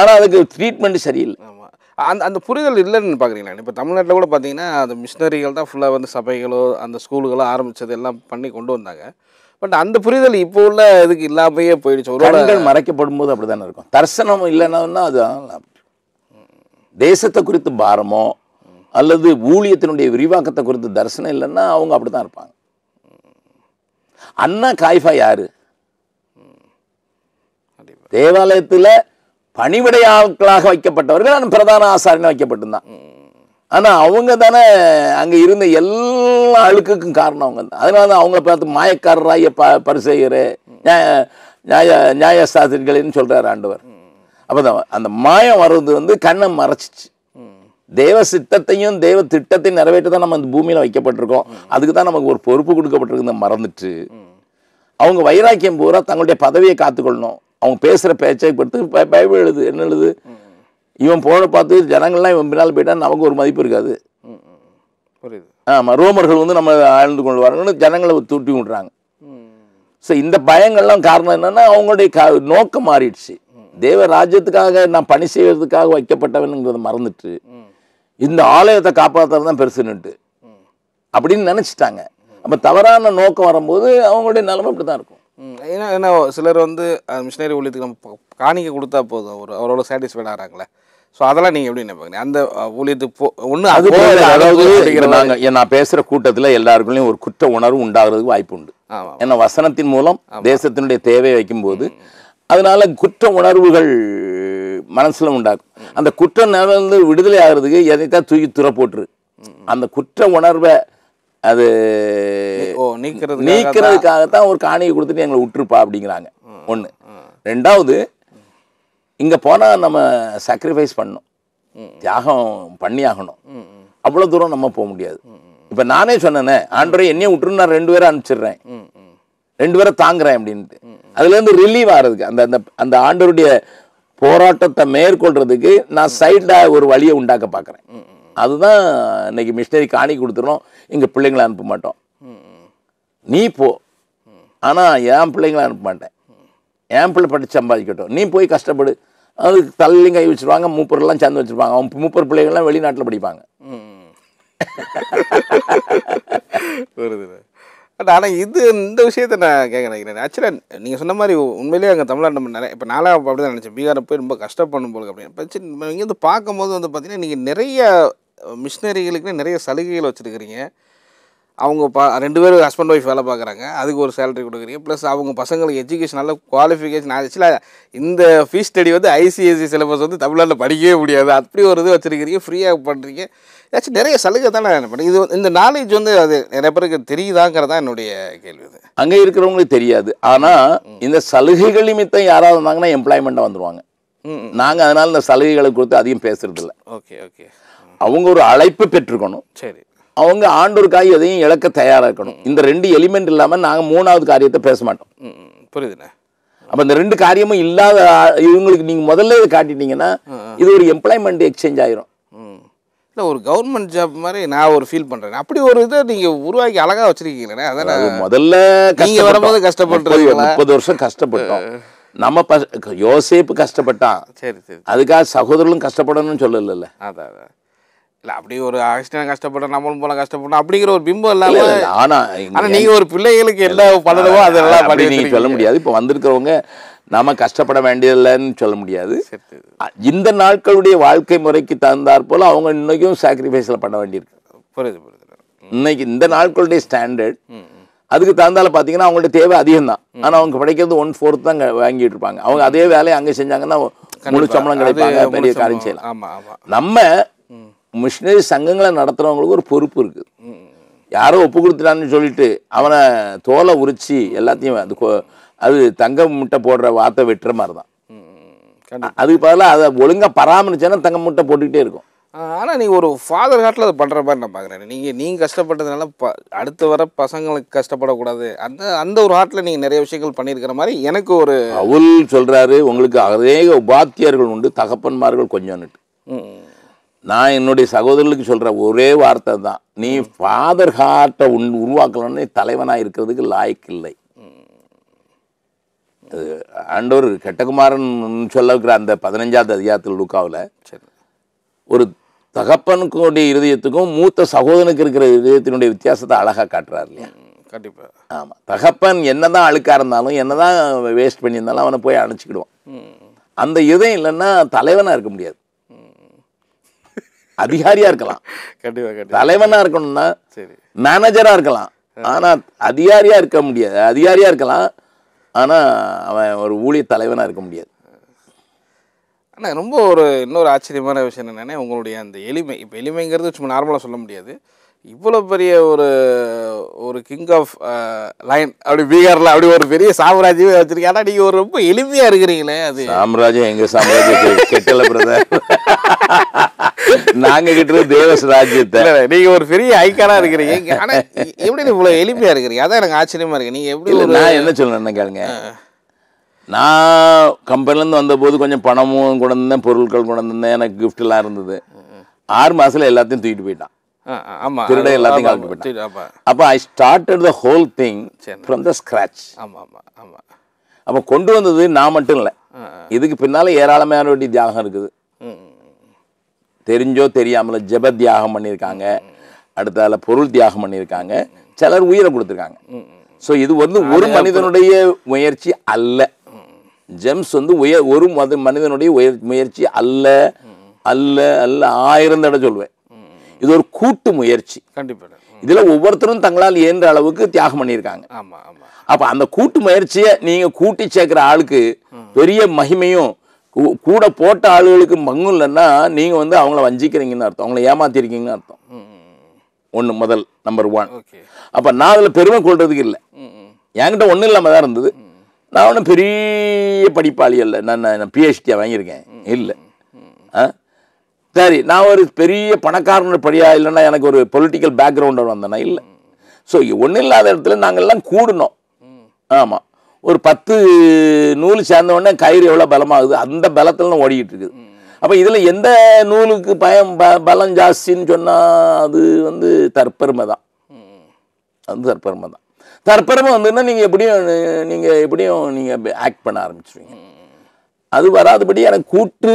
S2: ஆனால் அதுக்கு ட்ரீட்மெண்ட் சரியில்லை அந்த அந்த புரிதல் இல்லைன்னு பார்க்குறீங்களா இப்போ தமிழ்நாட்டில் கூட பார்த்தீங்கன்னா அந்த மிஷினரிகள் தான் ஃபுல்லாக வந்து சபைகளோ அந்த ஸ்கூலுகளோ ஆரம்பித்தது எல்லாம் பண்ணி கொண்டு வந்தாங்க பட் அந்த புரிதல் இப்போ உள்ள இதுக்கு இல்லாமையே போயிடுச்சு ஒரு கண்கள் மறைக்கப்படும் போது அப்படி தானே இருக்கும் தரிசனம் இல்லைன்னா அது
S1: தேசத்தை குறித்து பாரமோ அல்லது ஊழியத்தினுடைய விரிவாக்கத்தை குறித்து தரிசனம் இல்லைன்னா அவங்க அப்படி தான் இருப்பாங்க அண்ணா காய்ஃபா யாரு தேவாலயத்தில் பணிவிடையாட்களாக வைக்கப்பட்டவர்கள் பிரதான ஆசாரியனாக வைக்கப்பட்டிருந்தான் ஆனால் அவங்க தானே அங்கே இருந்த எல்லா அழுக்குக்கும் காரணம் அவங்க தான் அதனால தான் அவங்கள பார்த்து மாயக்காரராய ப பரிசெய்கிற நியாய நியாய நியாயசாஸ்திரிகள்னு சொல்கிறார் ஆண்டவர் அப்போ தான் அந்த மாயம் வர்றது வந்து கண்ணை மறைச்சிச்சு தேவ சித்தத்தையும் தேவ திட்டத்தையும் நிறைவேற்ற தான் நம்ம இந்த பூமியில் வைக்கப்பட்டிருக்கோம் அதுக்கு தான் நமக்கு ஒரு பொறுப்பு கொடுக்கப்பட்டிருக்குது மறந்துட்டு அவங்க வைராக்கியம் பூரா தங்களுடைய பதவியை காத்துக்கொள்ளணும் அவங்க பேசுகிற பேச்சை பொறுத்து பைபிள் எழுது என்ன எழுது இவன் போன பார்த்து ஜனங்கள்லாம் இவன் பின்னால் போயிட்டான் நமக்கு ஒரு மதிப்பு இருக்காது புரியுது ஆமாம் ரோமர்கள் வந்து நம்ம ஆழ்ந்து கொண்டு வராங்கன்னு ஜனங்களை தூட்டி விட்றாங்க ஸோ இந்த பயங்கள்லாம் காரணம் என்னென்னா அவங்களுடைய க நோக்கம் மாறிடுச்சு தேவ ராஜ்யத்துக்காக நான் பணி செய்வதற்காக வைக்கப்பட்டவனுங்கிறத மறந்துட்டு இந்த ஆலயத்தை காப்பாற்றுறது தான் பெருசுன்னுட்டு அப்படின்னு நினச்சிட்டாங்க அப்போ தவறான நோக்கம் வரும்போது அவங்களுடைய நிலைமை இப்படி தான் இருக்கும்
S2: ஏன்னா ஏன்னா சிலர் வந்து மிஷினரி ஊழியத்துக்கு நம்ம காணிக்க கொடுத்தா போதும் ஒரு அவரோட சாட்டிஸ்ஃபைட் ஆகிறாங்களே ஸோ அதெல்லாம் நீங்கள் எப்படி நினைப்பாங்க அந்த ஊழியத்துக்கு போ ஒன்று அது அதாவது நாங்கள்
S1: நான் பேசுகிற கூட்டத்தில் எல்லாருக்குள்ளேயும் ஒரு குற்ற உணர்வு உண்டாகிறதுக்கு வாய்ப்பு உண்டு ஏன்னா வசனத்தின் மூலம் தேசத்தினுடைய தேவையை வைக்கும்போது அதனால குற்ற உணர்வுகள் மனசில் உண்டாகும் அந்த குற்ற நிலந்து விடுதலை ஆகிறதுக்கு எதைத்தான் தூக்கி துற போட்டுரு அந்த குற்ற உணர்வை அது நீக்கிறது நீக்கிறதுக்காகத்தான் ஒரு காணியை கொடுத்துட்டு எங்களை விட்டுருப்பா அப்படிங்கிறாங்க ஒன்று ரெண்டாவது இங்கே போனால் நம்ம சாக்ரிஃபைஸ் பண்ணணும் தியாகம் பண்ணி ஆகணும் அவ்வளோ தூரம் நம்ம போக முடியாது இப்போ நானே சொன்னேனே ஆண்டரை என்னையும் விட்டுரு நான் ரெண்டு பேரும் அனுப்பிச்சிடுறேன் ரெண்டு பேரை தாங்குறேன் அப்படின்ட்டு அதுலேருந்து ரிலீவ் ஆகிறதுக்கு அந்த அந்த அந்த ஆண்டருடைய போராட்டத்தை மேற்கொள்றதுக்கு நான் சைடில் ஒரு வழியை உண்டாக்க பார்க்குறேன் அதுதான் இன்னைக்கு மிஷினரி காணி கொடுத்துடும் எங்கள் பிள்ளைங்களை அனுப்ப மாட்டோம் நீ போ ஆனால் என் பிள்ளைங்களை அனுப்ப மாட்டேன் ஏம்பிள் பட்டு சம்பாதிக்கட்டும் நீ போய் கஷ்டப்படு அது தள்ளி கை வச்சுருவாங்க மூப்பரெல்லாம் சேர்ந்து வச்சுருப்பாங்க அவன் மூப்பர் பிள்ளைகள்லாம் வெளிநாட்டில் படிப்பாங்க
S2: ஆனால் இது இந்த விஷயத்தை நான் கேட்க நினைக்கிறேன் ஆக்சுவலாக நீங்கள் சொன்ன மாதிரி உண்மையிலேயே அங்கே தமிழ்நாடு நம்ம நிறைய இப்போ நாளாக அப்படி தான் நினச்சேன் பீகாரை போய் ரொம்ப கஷ்டப்படும் போல அப்படின்னு இப்போ வந்து பார்க்கும்போது வந்து பார்த்தீங்கன்னா நீங்கள் நிறைய மிஷினரிகளுக்குன்னு நிறைய சலுகைகள் வச்சுருக்கிறீங்க அவங்க பா ரெண்டு பேரும் ஹஸ்பண்ட் ஒய்ஃப் வேலை பார்க்குறாங்க அதுக்கு ஒரு சேலரி கொடுக்குறீங்க ப்ளஸ் அவங்க பசங்களுக்கு எஜுகேஷன் நல்ல குவாலிஃபிகேஷன் ஆக்சுவலாக இந்த ஃபீஸ் ஸ்டடி வந்து ஐசிஐசி சிலபஸ் வந்து தமிழ்நாட்டில் படிக்கவே முடியாது அப்படி ஒரு இது வச்சுருக்கிறீங்க ஃப்ரீயாக பண்ணுறீங்க ஏதாச்சும் நிறைய சலுகை தானே என்ன இது இந்த நாலேஜ் வந்து அது நிறைய பேருக்கு தெரியுதாங்கிறது தான் என்னுடைய கேள்வி இது அங்கே இருக்கிறவங்களுக்கு தெரியாது
S1: ஆனால் இந்த சலுகைகள் நிமித்தம் யாராவது இருந்தாங்கன்னா எம்ப்ளாய்மெண்ட்டாக வந்துடுவாங்க நாங்கள் அதனால் இந்த சலுகைகளை கொடுத்து அதிகம் பேசுறதில்ல ஓகே ஓகே அவங்க ஒரு அழைப்பு பெற்றுக்கணும் சரி அவங்க ஆண்டோருக்காக எதையும் இழக்க தயாராக இருக்கணும் இந்த ரெண்டு எலிமெண்ட் இல்லாமல் நாங்கள் மூணாவது காரியத்தை பேச மாட்டோம் புரியுதுண்ணே அப்போ இந்த ரெண்டு காரியமும் இல்லாத இவங்களுக்கு நீங்கள் முதல்ல இதை காட்டிட்டீங்கன்னா இது ஒரு எம்ப்ளாய்மெண்ட் எக்ஸ்சேஞ்ச் ஆயிரும்
S2: இல்லை ஒரு கவர்மெண்ட் ஜாப் மாதிரி நான் ஒரு ஃபீல் பண்ணுறேன் அப்படி ஒரு இதை நீங்கள் உருவாக்கி அழகாக வச்சுருக்கீங்களே அதான் முதல்ல
S1: நீங்கள் வரும்போது கஷ்டப்பட்டு முப்பது வருஷம் கஷ்டப்பட்டோம் நம்ம யோசேப்பு கஷ்டப்பட்டான் சரி சரி அதுக்காக சகோதரர்களும் கஷ்டப்படணும்னு சொல்லல
S2: அதான் அதான் இல்லை அப்படி ஒரு ஆக்சிடென்ட் கஷ்டப்பட்டோம் நம்மளும் போல கஷ்டப்பட்டோம் அப்படிங்கிற ஒரு பிம்பம் இல்லாமல் ஆனா நீங்க ஒரு பிள்ளைகளுக்கு என்ன பண்ணணுமோ அதெல்லாம் பண்ணி நீங்கள் சொல்ல முடியாது
S1: இப்போ வந்திருக்கிறவங்க நாம கஷ்டப்பட வேண்டியதில்லைன்னு சொல்ல முடியாது இந்த நாட்களுடைய வாழ்க்கை முறைக்கு தகுந்தாற் போல அவங்க இன்னைக்கும் சாக்ரிஃபைஸில் பண்ண வேண்டியிருக்கு புரியுது புரியுது இன்னைக்கு இந்த நாட்களுடைய ஸ்டாண்டர்ட் அதுக்கு தகுந்தால பார்த்தீங்கன்னா அவங்கள்ட்ட தேவை அதிகம்தான் தான் ஆனால் அவங்க கிடைக்கிறது ஒன் ஃபோர்த் தான் வாங்கிட்டு இருப்பாங்க அவங்க அதே வேலையை அங்கே செஞ்சாங்கன்னா முழு சம்பளம் கிடைப்பாங்க பெரிய காரியம் செய்யலாம் நம்ம மிஷினரி சங்கங்களை நடத்துகிறவங்களுக்கு ஒரு பொறுப்பு இருக்குது யாரோ ஒப்பு கொடுத்துட்டான்னு சொல்லிட்டு அவனை தோலை உரிச்சு எல்லாத்தையும் அது அது தங்க முட்டை போடுற வார்த்தை வெட்டுற மாதிரி தான் அதுக்கு பதிலாக அதை ஒழுங்காக
S2: பராமரிச்சேன்னா தங்க முட்டை போட்டுக்கிட்டே இருக்கும் ஆனால் நீங்கள் ஒரு ஃபாதர் ஹார்ட்டில் அதை பண்ணுற மாதிரி நான் பார்க்குறேன் நீங்கள் நீங்கள் கஷ்டப்பட்டதுனால ப அடுத்து வர பசங்களுக்கு கஷ்டப்படக்கூடாது அந்த அந்த ஒரு ஹார்ட்டில் நீங்கள் நிறைய விஷயங்கள் பண்ணியிருக்கிற மாதிரி எனக்கு ஒரு
S1: அவுல் சொல்கிறாரு உங்களுக்கு அநேக உபாத்தியர்கள் உண்டு தகப்பன்மார்கள் கொஞ்சம்னுட்டு நான் என்னுடைய சகோதரர்களுக்கு சொல்கிற ஒரே வார்த்தை தான் நீ ஃபாதர் ஹார்ட்டை உன் உருவாக்கலன்னு தலைவனாக இருக்கிறதுக்கு லாய்க்கு இல்லை ஆண்டவர் கெட்டகுமாரன் சொல்லிருக்கிற அந்த பதினஞ்சாவது அதிகாரத்தில் லூக்காவில் சரி ஒரு தகப்பனுக்குடைய இருதயத்துக்கும் மூத்த சகோதரனுக்கு இருக்கிற இருதயத்தினுடைய வித்தியாசத்தை அழகாக காட்டுறார் இல்லையா கண்டிப்பாக ஆமாம் தகப்பன் என்ன தான் அழுக்காக இருந்தாலும் என்ன தான் வேஸ்ட் பண்ணியிருந்தாலும் அவனை போய் அணைச்சிக்கிடுவான் அந்த இதயம் இல்லைன்னா தலைவனாக இருக்க முடியாது அதிகாரியா இருக்கலாம் தலைவனா இருக்கணும்னா மேனேஜரா இருக்கலாம் ஆனா அதிகாரியா இருக்க முடியாது அதிகாரியா இருக்கலாம் ஆனா அவன் ஒரு ஊழிய தலைவனா இருக்க முடியாது
S2: ஆனால் ரொம்ப ஒரு இன்னொரு ஆச்சரியமான விஷயம் என்னென்னா உங்களுடைய அந்த எளிமை இப்போ எளிமைங்கிறது சும்மா நார்மலாக சொல்ல முடியாது இவ்வளோ பெரிய ஒரு ஒரு கிங் ஆஃப் லைன் அப்படி பீகாரில் அப்படி ஒரு பெரிய சாம்ராஜ்யமே வச்சிருக்கீங்க ஆனால் நீங்கள் ஒரு ரொம்ப எளிமையாக இருக்கிறீங்களே அது
S1: சாம்ராஜ்யம் எங்கள் சாம்ராஜ்யம் கெட்டல பிரதர் நாங்க கிட்ட தேவஸ் ராஜ்யத்தை நீங்க ஒரு பெரிய ஐக்கனா
S2: இருக்கிறீங்க ஆனா எப்படி இவ்வளவு எளிமையா இருக்கிறீங்க அதான் எனக்கு ஆச்சரியமா இருக்கு நீங்க எப்படி நான் என்ன
S1: சொல்லணும்னு கேளுங்க நான் கம்பெனிலேருந்து வந்தபோது கொஞ்சம் பணமும் கொண்டு வந்தேன் பொருட்கள் கொண்டு வந்தேன் எனக்கு கிஃப்ட்லாம் இருந்தது ஆறு மாதத்தில் எல்லாத்தையும் தூக்கிட்டு போயிட்டான்
S2: ஆமாம் திருட எல்லாத்தையும் கலந்து போயிட்டான்
S1: அப்போ I start the whole thing from the scratch
S2: ஆமாம் ஆமாம் ஆமாம்
S1: அப்போ கொண்டு வந்தது நான் மட்டும் இல்லை இதுக்கு பின்னால் ஏராளமான வேண்டிய தியாகம் இருக்குது தெரிஞ்சோ தெரியாமல் ஜப தியாகம் பண்ணியிருக்காங்க அடுத்தால பொருள் தியாகம் பண்ணியிருக்காங்க சிலர் உயிரை கொடுத்துருக்காங்க ஸோ இது வந்து ஒரு மனிதனுடைய முயற்சி அல்ல ஜெம்ஸ் வந்து உயர் ஒரு மத மனிதனுடைய உயர் முயற்சி அல்ல அல்ல அல்ல ஆயிரம் தடவை சொல்லுவேன் இது ஒரு கூட்டு முயற்சி கண்டிப்பாக இதில் ஒவ்வொருத்தரும் தங்களால் இயன்ற அளவுக்கு தியாகம் பண்ணியிருக்காங்க ஆமாம் ஆமாம் அப்போ அந்த கூட்டு முயற்சியை நீங்கள் கூட்டி சேர்க்குற ஆளுக்கு பெரிய மகிமையும் கூட போட்ட ஆளுகளுக்கு மங்கும் இல்லைன்னா நீங்கள் வந்து அவங்கள வஞ்சிக்கிறீங்கன்னு அர்த்தம் அவங்கள ஏமாத்திருக்கீங்கன்னு அர்த்தம் ஒன்று முதல் நம்பர் ஒன் அப்போ நான் அதில் பெருமை கொள்றதுக்கு இல்லை என்கிட்ட ஒன்றும் இல்லாமல் தான் இருந்தது நான் ஒன்றும் பெரிய படிப்பாளி இல்லை நான் நான் பிஹெச்டியாக வாங்கியிருக்கேன் இல்லை ஆ சரி நான் ஒரு பெரிய பணக்காரன படியா இல்லைன்னா எனக்கு ஒரு பொலிட்டிக்கல் பேக்ரவுண்டோட வந்தேன்னா இல்லை ஸோ ஒன்றும் இல்லாத இடத்துல நாங்கள்லாம் கூடணும் ஆமாம் ஒரு பத்து நூல் சேர்ந்த உடனே கயிறு எவ்வளோ பலமாகுது அந்த பலத்தில் ஓடிக்கிட்டு இருக்குது அப்போ இதில் எந்த நூலுக்கு பயம் ப பலம் ஜாஸ்தின்னு சொன்னால் அது வந்து தற்பெருமை தான் அது தற்பெருமை தான் தற்பெருமை வந்துன்னா நீங்கள் எப்படியும் நீங்கள் எப்படியும் நீங்கள் ஆக்ட் பண்ண ஆரம்பிச்சுருவீங்க அது வராதபடி எனக்கு கூட்டு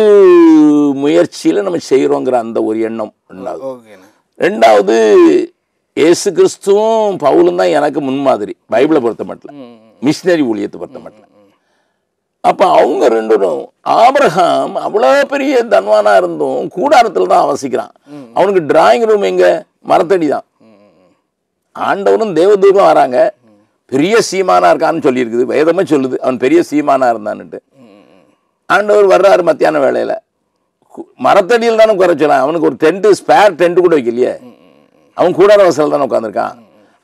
S1: முயற்சியில் நம்ம செய்கிறோங்கிற அந்த ஒரு எண்ணம் ரெண்டாவது ரெண்டாவது ஏசு கிறிஸ்துவும் பவுலும் தான் எனக்கு முன்மாதிரி பைபிளை பொறுத்த மட்டும் மிஷினரி ஊழியத்தை பொறுத்த மாட்டேன் அப்போ அவங்க ரெண்டும் ஆபரகாம் அவ்வளோ பெரிய தன்வானாக இருந்தும் கூடாரத்தில் தான் அவசிக்கிறான் அவனுக்கு டிராயிங் ரூம் எங்கே மரத்தடி தான் ஆண்டவனும் தேவதூபம் வராங்க பெரிய சீமானா இருக்கான்னு சொல்லியிருக்குது வேதமே சொல்லுது அவன் பெரிய சீமானா இருந்தான்னுட்டு ஆண்டவர் வர்றாரு மத்தியான வேலையில் மரத்தடியில் தானே குறைச்சலாம் அவனுக்கு ஒரு டென்ட்டு ஸ்பேர் டென்ட்டு கூட வைக்கலையே அவன் கூடார வசதியில் தானே உட்காந்துருக்கான்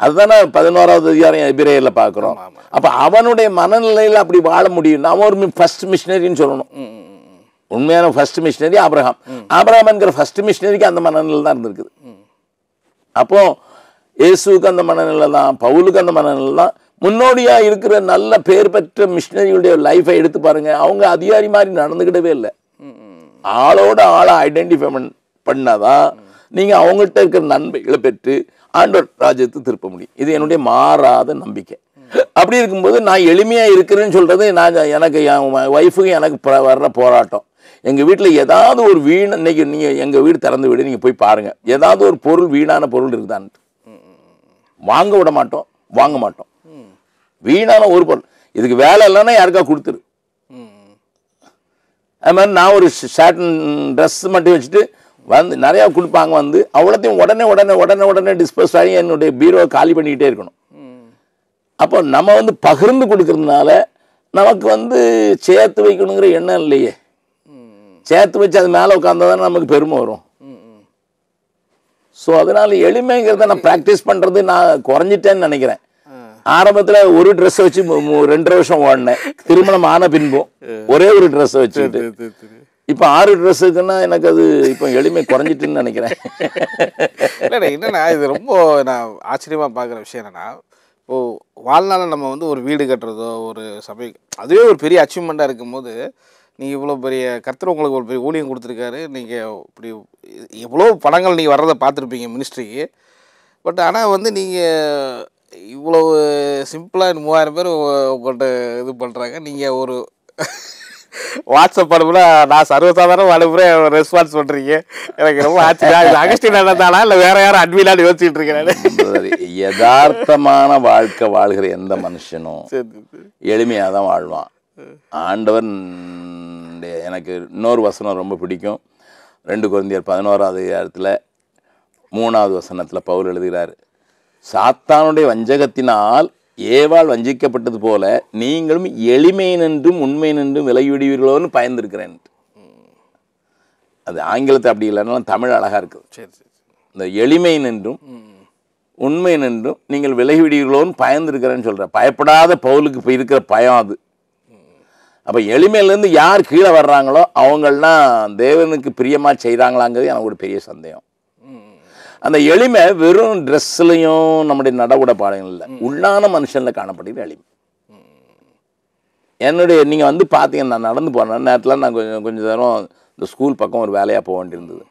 S1: அதுதானே பதினோராவது அதிகாரம் எபிரேயில் பார்க்குறோம் அப்போ அவனுடைய மனநிலையில் அப்படி வாழ முடியும் நாம ஒரு ஃபர்ஸ்ட் மிஷினரின்னு சொல்லணும் உண்மையான ஃபர்ஸ்ட் மிஷினரி
S2: ஆப்ரஹாம்
S1: என்கிற ஃபர்ஸ்ட் மிஷினரிக்கு அந்த மனநிலை தான் இருந்திருக்குது அப்போ இயேசுக்கு அந்த மனநிலை தான் பவுலுக்கு அந்த மனநிலை தான் முன்னோடியாக இருக்கிற நல்ல பேர் பெற்ற மிஷினரியுடைய லைஃப்பை எடுத்து பாருங்க அவங்க அதிகாரி மாதிரி நடந்துக்கிட்டவே இல்லை ஆளோட ஆளை ஐடென்டிஃபை பண்ணாதான் நீங்கள் அவங்கள்ட்ட இருக்கிற நன்மைகளை பெற்று ஆண்டவர் ராஜ்யத்தை திருப்ப முடியும் இது என்னுடைய மாறாத நம்பிக்கை அப்படி இருக்கும்போது நான் எளிமையாக இருக்கிறேன்னு சொல்கிறது நான் எனக்கு என் ஒய்ஃபுக்கு எனக்கு வர்ற போராட்டம் எங்கள் வீட்டில் ஏதாவது ஒரு வீண் இன்னைக்கு நீங்கள் எங்கள் வீடு திறந்து வீடு நீங்கள் போய் பாருங்கள் ஏதாவது ஒரு பொருள் வீணான பொருள் இருக்குதான்ட்டு வாங்க விட மாட்டோம் வாங்க மாட்டோம் வீணான ஒரு பொருள் இதுக்கு வேலை இல்லைன்னா யாருக்கா கொடுத்துரு அது மாதிரி நான் ஒரு ஷர்ட் ட்ரெஸ் மட்டும் வச்சுட்டு வந்து நிறையா கொடுப்பாங்க வந்து அவ்வளோத்தையும் உடனே உடனே உடனே உடனே டிஸ்போஸ் ஆகி என்னுடைய பீரோவை காலி பண்ணிக்கிட்டே இருக்கணும் அப்போ நம்ம வந்து பகிர்ந்து கொடுக்கறதுனால நமக்கு வந்து சேர்த்து வைக்கணுங்கிற எண்ணம் இல்லையே சேர்த்து வச்சு அது மேலே உட்காந்தா தானே நமக்கு பெருமை வரும் ஸோ அதனால் எளிமைங்கிறத நான் ப்ராக்டிஸ் பண்ணுறது நான் குறைஞ்சிட்டேன்னு நினைக்கிறேன் ஆரம்பத்தில் ஒரு ட்ரெஸ்ஸை வச்சு ரெண்டரை வருஷம் ஓடினேன் திருமணம் ஆன பின்பும்
S2: ஒரே ஒரு ட்ரெஸ்ஸை வச்சுக்கிட்டு
S1: இப்போ ஆறு ட்ரெஸ் இருக்குன்னா எனக்கு அது இப்போ எளிமை குறைஞ்சிட்டுன்னு நினைக்கிறேன்
S2: இல்லை என்னென்னா இது ரொம்ப நான் ஆச்சரியமாக பார்க்குற விஷயம் என்னென்னா இப்போது வாழ்நாளில் நம்ம வந்து ஒரு வீடு கட்டுறதோ ஒரு சபை அதுவே ஒரு பெரிய அச்சீவ்மெண்ட்டாக இருக்கும்போது நீங்கள் இவ்வளோ பெரிய கர்த்தர் உங்களுக்கு ஒரு பெரிய ஊழியம் கொடுத்துருக்காரு நீங்கள் இப்படி எவ்வளோ படங்கள் நீங்கள் வர்றதை பார்த்துருப்பீங்க மினிஸ்ட்ரிக்கு பட் ஆனால் வந்து நீங்கள் இவ்வளோ சிம்பிளாக மூவாயிரம் பேர் உங்கள்கிட்ட இது பண்ணுறாங்க நீங்கள் ஒரு வாட்ஸ்அப் அனுப்புனா நான் சர்வசாதாரணம் அனுப்புகிறேன் ரெஸ்பான்ஸ் பண்ணுறீங்க எனக்கு ரொம்ப ஆச்சரியா இது அகஸ்டின் தானா இல்லை வேற யாரும் அட்மிலான்னு யோசிச்சுட்டு
S1: இருக்கேன் யதார்த்தமான வாழ்க்கை வாழ்கிற எந்த மனுஷனும் எளிமையாக தான் வாழ்வான் ஆண்டவர் எனக்கு இன்னொரு வசனம் ரொம்ப பிடிக்கும் ரெண்டு குழந்தையர் பதினோராவது இடத்துல மூணாவது வசனத்தில் பவுல் எழுதுகிறார் சாத்தானுடைய வஞ்சகத்தினால் ஏவால் வஞ்சிக்கப்பட்டது போல நீங்களும் எளிமை நின்றும் உண்மை நின்றும் விலகிவிடுவீர்களோன்னு பயந்துருக்கிறேன் அது ஆங்கிலத்தை அப்படி இல்லைனாலும் தமிழ் அழகாக இருக்குது சரி சரி இந்த எளிமை நின்றும் உண்மை நின்றும் நீங்கள் விலகிவிடுவீர்களோன்னு பயந்துருக்கிறேன்னு சொல்கிற பயப்படாத பவுலுக்கு இப்போ இருக்கிற பயம் அது அப்போ எளிமையிலேருந்து யார் கீழே வர்றாங்களோ அவங்கள்லாம் தேவனுக்கு பிரியமாக செய்கிறாங்களாங்கிறது எனக்கு ஒரு பெரிய சந்தேகம் அந்த எளிமை வெறும் ட்ரெஸ்லையும் நம்முடைய நடவுட பாடங்களில் உள்ளான மனுஷனில் காணப்படுகிற எளிமை என்னுடைய நீங்கள் வந்து பார்த்தீங்கன்னா நான் நடந்து போன நேரத்தில் நான் கொஞ்சம் கொஞ்சம் நேரம் இந்த ஸ்கூல் பக்கம் ஒரு வேலையாக போக வேண்டியிருந்தது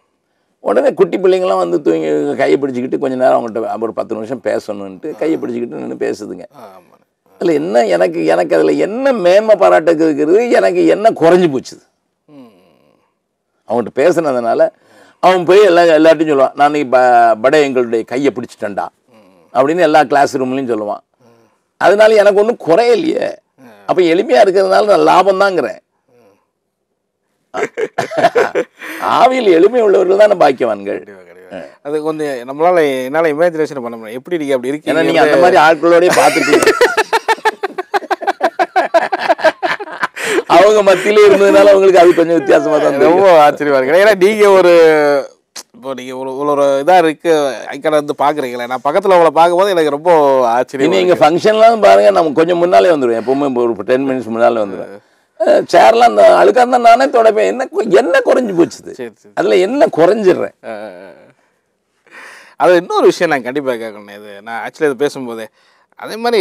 S1: உடனே குட்டி பிள்ளைங்களாம் வந்து தூங்கி கையை பிடிச்சிக்கிட்டு கொஞ்சம் நேரம் அவங்கள்ட்ட ஒரு பத்து நிமிஷம் பேசணுன்ட்டு கையை பிடிச்சிக்கிட்டு நின்று பேசுதுங்க அதில் என்ன எனக்கு எனக்கு அதில் என்ன மேன்மை பாராட்டுக்கு இருக்கிறது எனக்கு என்ன குறைஞ்சி போச்சுது அவங்ககிட்ட பேசுனதுனால அவன் போய் எல்லா எல்லார்ட்டையும் சொல்லுவான் நான் ப பட எங்களுடைய கையை பிடிச்சிட்டேன்டா அப்படின்னு எல்லா கிளாஸ் ரூம்லையும் சொல்லுவான் அதனால எனக்கு ஒன்றும் குறையலையே அப்போ எளிமையாக இருக்கிறதுனால நான் லாபம்
S2: ஆவியில் எளிமை உள்ளவர்கள் தான் பாக்கியவான்கள் அது கொஞ்சம் நம்மளால என்னால் இமேஜினேஷன் பண்ண முடியும் எப்படி இருக்கு அப்படி இருக்கு ஏன்னா நீங்கள் அந்த மாதிரி ஆட்களோடய பார்த்துருக்கீங்க அவங்க மத்தியில இருந்ததுனால அவங்களுக்கு அது கொஞ்சம் வித்தியாசமா தான் ரொம்ப ஆச்சரியமா இருக்கு ஏன்னா நீங்க ஒரு இப்போ நீங்கள் ஒரு ஒரு இதாக இருக்கு ஐக்கடை வந்து பார்க்குறீங்களே நான் பக்கத்தில் பார்க்கும் பார்க்கும்போது எனக்கு ரொம்ப ஆச்சரியம் நீங்கள்
S1: ஃபங்க்ஷன்லாம் பாருங்கள் நம்ம கொஞ்சம் முன்னாலே வந்துடுவேன் எப்பவுமே ஒரு டென் மினிட்ஸ் முன்னாலே வந்துடுவேன் சேர்லாம் அந்த அழுக்காக இருந்தால் நானே தொடப்பேன் என்ன என்ன குறைஞ்சி போச்சு
S2: அதில் என்ன குறைஞ்சிடுறேன் அது இன்னொரு விஷயம் நான் கண்டிப்பாக கேட்கணும் இது நான் ஆக்சுவலி இது பேசும்போதே அதே மாதிரி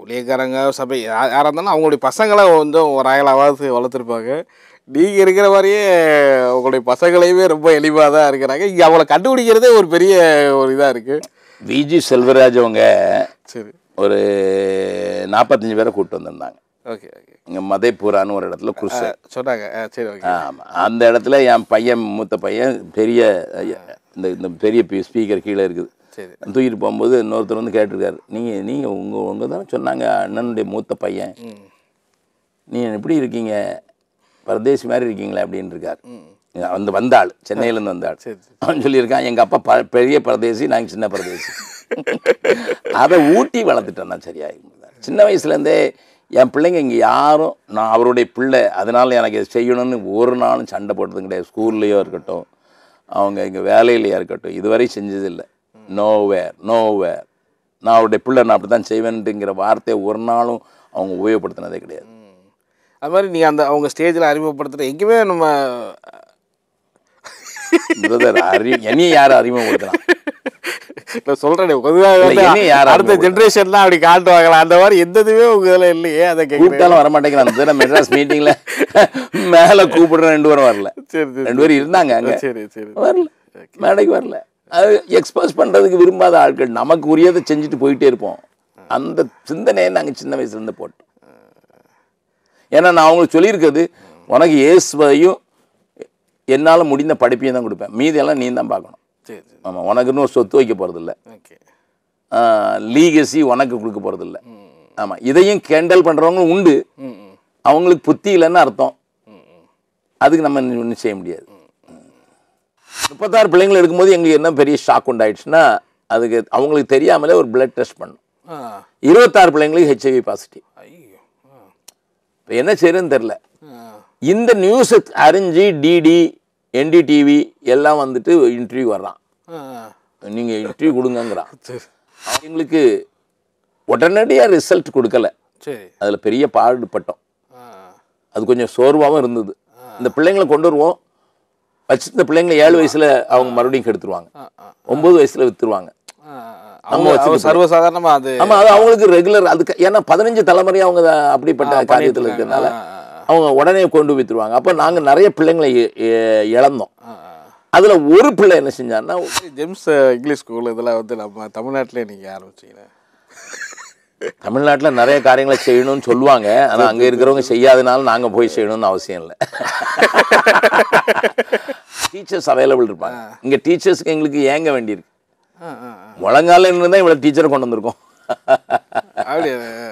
S2: ஊழியக்காரங்க சபை யாராக இருந்தாலும் அவங்களுடைய பசங்களை வந்து ஒரு அயலாவது வளர்த்துருப்பாங்க நீங்கள் இருக்கிற மாதிரியே உங்களுடைய பசங்களையுமே ரொம்ப எளிமாக தான் இருக்கிறாங்க இங்கே அவங்கள கண்டுபிடிக்கிறதே ஒரு பெரிய ஒரு இதாக இருக்குது
S1: விஜி செல்வராஜ் அவங்க சரி ஒரு நாற்பத்தஞ்சு பேரை கூப்பிட்டு வந்திருந்தாங்க ஓகே ஓகே இங்கே மதைப்பூரான்னு ஒரு இடத்துல குருசு
S2: சொன்னாங்க சரி ஓகே ஆமாம்
S1: அந்த இடத்துல என் பையன் மூத்த பையன் பெரிய இந்த இந்த பெரிய ஸ்பீக்கர் கீழே இருக்குது தூக்கிட்டு போகும்போது இன்னொருத்தர் வந்து கேட்டிருக்காரு நீங்கள் நீங்கள் உங்கள் உங்கள் தானே சொன்னாங்க அண்ணனுடைய மூத்த பையன் நீங்கள் எப்படி இருக்கீங்க பரதேசி மாதிரி இருக்கீங்களே அப்படின்னு இருக்கார் வந்து வந்தாள் சென்னையிலேருந்து வந்தாள் அவன் சொல்லியிருக்கான் எங்கள் அப்பா ப பெரிய பரதேசி நாங்கள் சின்ன பரதேசி அதை ஊட்டி வளர்த்துட்டேன் நான் சரியாக சின்ன வயசுலேருந்தே என் பிள்ளைங்க இங்கே யாரும் நான் அவருடைய பிள்ளை அதனால் எனக்கு இதை செய்யணும்னு ஒரு நாளும் சண்டை போட்டதும் கிடையாது ஸ்கூல்லையோ இருக்கட்டும் அவங்க இங்கே வேலையிலையோ இருக்கட்டும் இதுவரை செஞ்சதில்லை நோவேர் நோவேர் நான் அவருடைய பிள்ளை நான் அப்படி தான் செய்வேன்ட்டுங்கிற வார்த்தையை ஒரு நாளும் அவங்க உபயோகப்படுத்தினதே கிடையாது
S2: அது மாதிரி நீங்கள் அந்த அவங்க ஸ்டேஜில் அறிமுகப்படுத்துகிற எங்கேயுமே நம்ம
S1: அறி என்னையும் யாரும் அறிமுகப்படுத்தலாம்
S2: நான் சொல்கிறேன் பொதுவாக யார் அடுத்த ஜென்ரேஷன்லாம் அப்படி காட்டுவாங்களா அந்த மாதிரி எந்த இதுவே உங்கள் இல்லையே அதை கூப்பிட்டாலும் வர
S1: மாட்டேங்கிறான் அந்த மெட்ராஸ் மீட்டிங்கில் மேலே கூப்பிடுறேன் ரெண்டு பேரும் வரல
S2: சரி ரெண்டு பேரும் இருந்தாங்க அங்கே சரி சரி வரல
S1: மேடைக்கு வரல அது எக்ஸ்பிரஸ் பண்ணுறதுக்கு விரும்பாத ஆட்கள் நமக்கு உரியதை செஞ்சுட்டு போயிட்டே இருப்போம் அந்த சிந்தனையை நாங்கள் சின்ன வயசுலேருந்து போட்டோம் ஏன்னா நான் அவங்களுக்கு சொல்லியிருக்கிறது உனக்கு இயேசுவையும் என்னால் முடிந்த படிப்பையும் தான் கொடுப்பேன் மீதியெல்லாம் நீ தான் பார்க்கணும் சரி ஆமாம் உனக்கு இன்னும் சொத்து வைக்க போகிறதில்ல லீகசி உனக்கு கொடுக்க போகிறதில்ல ஆமாம் இதையும் கேண்டல் பண்ணுறவங்களும் உண்டு அவங்களுக்கு புத்தி இல்லைன்னு அர்த்தம் அதுக்கு நம்ம ஒன்றும் செய்ய முடியாது முப்பத்தாறு பிள்ளைங்களை எடுக்கும்போது எங்களுக்கு என்ன பெரிய ஷாக் உண்டாயிடுச்சுன்னா அதுக்கு அவங்களுக்கு தெரியாமலே ஒரு பிளட் டெஸ்ட் பண்ணும் இருபத்தாறு பிள்ளைங்களுக்கு ஹெச்ஐவி பாசிட்டிவ் இப்போ என்ன செய்யறதுன்னு தெரில இந்த நியூஸை அறிஞ்சு டிடி என்டிடிவி எல்லாம் வந்துட்டு இன்டர்வியூ வர்றான் நீங்கள் இன்டர்வியூ கொடுங்கங்கிறான் எங்களுக்கு உடனடியாக ரிசல்ட் கொடுக்கல அதில் பெரிய பாடுபட்டோம் அது கொஞ்சம் சோர்வாகவும் இருந்தது இந்த பிள்ளைங்களை கொண்டு வருவோம் வச்சிருந்த பிள்ளைங்களை ஏழு வயசுல அவங்க மறுபடியும் கெடுத்துருவாங்க ஒன்பது வயசுல வித்துருவாங்க
S2: சர்வசாதாரணமா
S1: அது ஆமா அது அவங்களுக்கு ரெகுலர் அதுக்கு ஏன்னா பதினஞ்சு தலைமுறையா அவங்க அப்படிப்பட்ட காரியத்தில் இருக்கிறதுனால அவங்க உடனே கொண்டு வித்துருவாங்க அப்போ நாங்கள் நிறைய பிள்ளைங்களை இழந்தோம் அதில் ஒரு பிள்ளை என்ன செஞ்சாருன்னா ஜெம்ஸ் இங்கிலீஷ் ஸ்கூல் இதெல்லாம் வந்து நம்ம
S2: தமிழ்நாட்டிலே நீங்கள் ஆரம்பிச்சிங்கன்னா
S1: தமிழ்நாட்டில் நிறைய காரியங்களை செய்யணும்னு சொல்லுவாங்க ஆனால் அங்கே இருக்கிறவங்க செய்யாதனால நாங்கள் போய் செய்யணும்னு அவசியம் இல்லை டீச்சர்ஸ் அவைலபிள் இருப்பாங்க இங்கே டீச்சர்ஸ்க்கு எங்களுக்கு ஏங்க வேண்டியிருக்கு முழங்கால தான் இவ்வளோ டீச்சரை கொண்டு வந்திருக்கோம்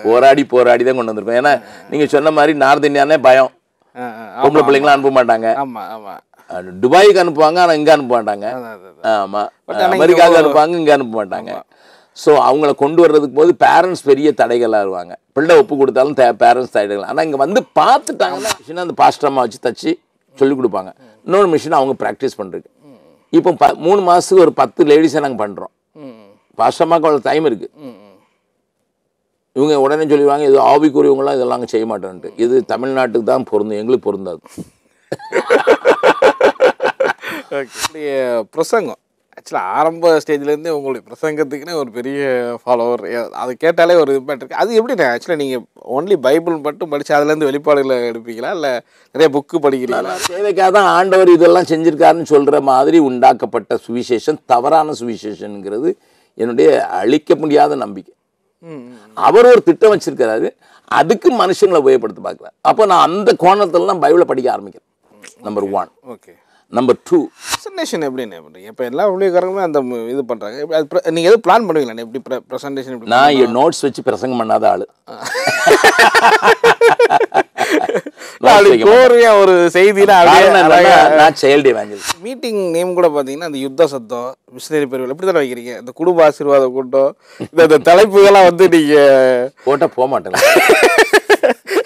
S1: போராடி போராடி தான் கொண்டு வந்திருக்கோம் ஏன்னா நீங்கள் சொன்ன மாதிரி நார்த் இந்தியானே பயம்
S2: பொம்பளை பிள்ளைங்களாம் அனுப்ப
S1: மாட்டாங்க துபாய்க்கு அனுப்புவாங்க ஆனால் இங்கே அனுப்ப மாட்டாங்க ஆமாம் அமெரிக்காவுக்கு அனுப்புவாங்க இங்கே அனுப்ப மாட்டாங்க ஸோ அவங்கள கொண்டு வர்றதுக்கு போது பேரண்ட்ஸ் பெரிய தடைகளாக இருவாங்க பிள்ளை ஒப்பு கொடுத்தாலும் தே பேரண்ட்ஸ் தடைகள் ஆனால் இங்கே வந்து பார்த்துட்டாங்கன்னா மிஷினை அந்த பாஸ்டரமாக வச்சு தச்சு சொல்லிக் கொடுப்பாங்க இன்னொன்று மிஷினை அவங்க ப்ராக்டிஸ் பண்ணுறதுக்கு இப்போ ப மூணு மாதத்துக்கு ஒரு பத்து லேடிஸை நாங்கள் பண்ணுறோம் பாஸ்டமாக்கு அவ்வளோ டைம் இருக்குது இவங்க உடனே சொல்லிடுவாங்க இது ஆவிக்குரியவங்களாம் இதெல்லாம் செய்ய மாட்டோன்ட்டு இது தமிழ்நாட்டுக்கு தான் பொருந்தும் எங்களுக்கு பொருந்தாது
S2: பிரசங்கம் ஆக்சுவலாக ஆரம்ப ஸ்டேஜ்லேருந்தே உங்களுடைய பிரசங்கத்துக்குன்னு ஒரு பெரிய ஃபாலோவர் அது கேட்டாலே ஒரு இம்பேக்ட் இருக்குது அது எப்படிண்ணே ஆக்சுவலாக நீங்கள் ஒன்லி பைபிள் மட்டும் படித்து அதுலேருந்து வெளிப்பாடுகளை எடுப்பீங்களா இல்லை நிறைய புக்கு படிக்கிறீங்களா
S1: தேவைக்காக தான் ஆண்டவர் இதெல்லாம் செஞ்சுருக்காருன்னு சொல்கிற மாதிரி உண்டாக்கப்பட்ட சுவிசேஷன் தவறான சுவிசேஷனுங்கிறது என்னுடைய அழிக்க முடியாத நம்பிக்கை அவர் ஒரு திட்டம் வச்சிருக்கிறாரு அதுக்கு மனுஷங்களை
S2: உபயோகப்படுத்தி பார்க்கல அப்போ நான் அந்த கோணத்துலலாம் பைபிளை படிக்க ஆரம்பிக்கிறேன் number one okay number two presentation எப்படின்னு இப்போ எல்லா ஊழியக்காரங்களுமே அந்த இது பண்ணுறாங்க நீங்கள் எதுவும் பிளான் பண்ணுவீங்களா எப்படி ப்ரெசன்டேஷன் எப்படி நான் என்
S1: நோட்ஸ் வச்சு பிரசங்கம் பண்ணாத ஆள்
S2: ஒரு செய்தியில மீட்டிங் நேம் கூட பார்த்தீங்கன்னா அந்த யுத்த சத்தம் மிஷினரி பெருவில் எப்படி தானே வைக்கிறீங்க இந்த குடும்ப ஆசீர்வாத கூட்டம் இந்த தலைப்புகள்லாம் வந்து நீங்கள் போட்டா போக மாட்டேங்க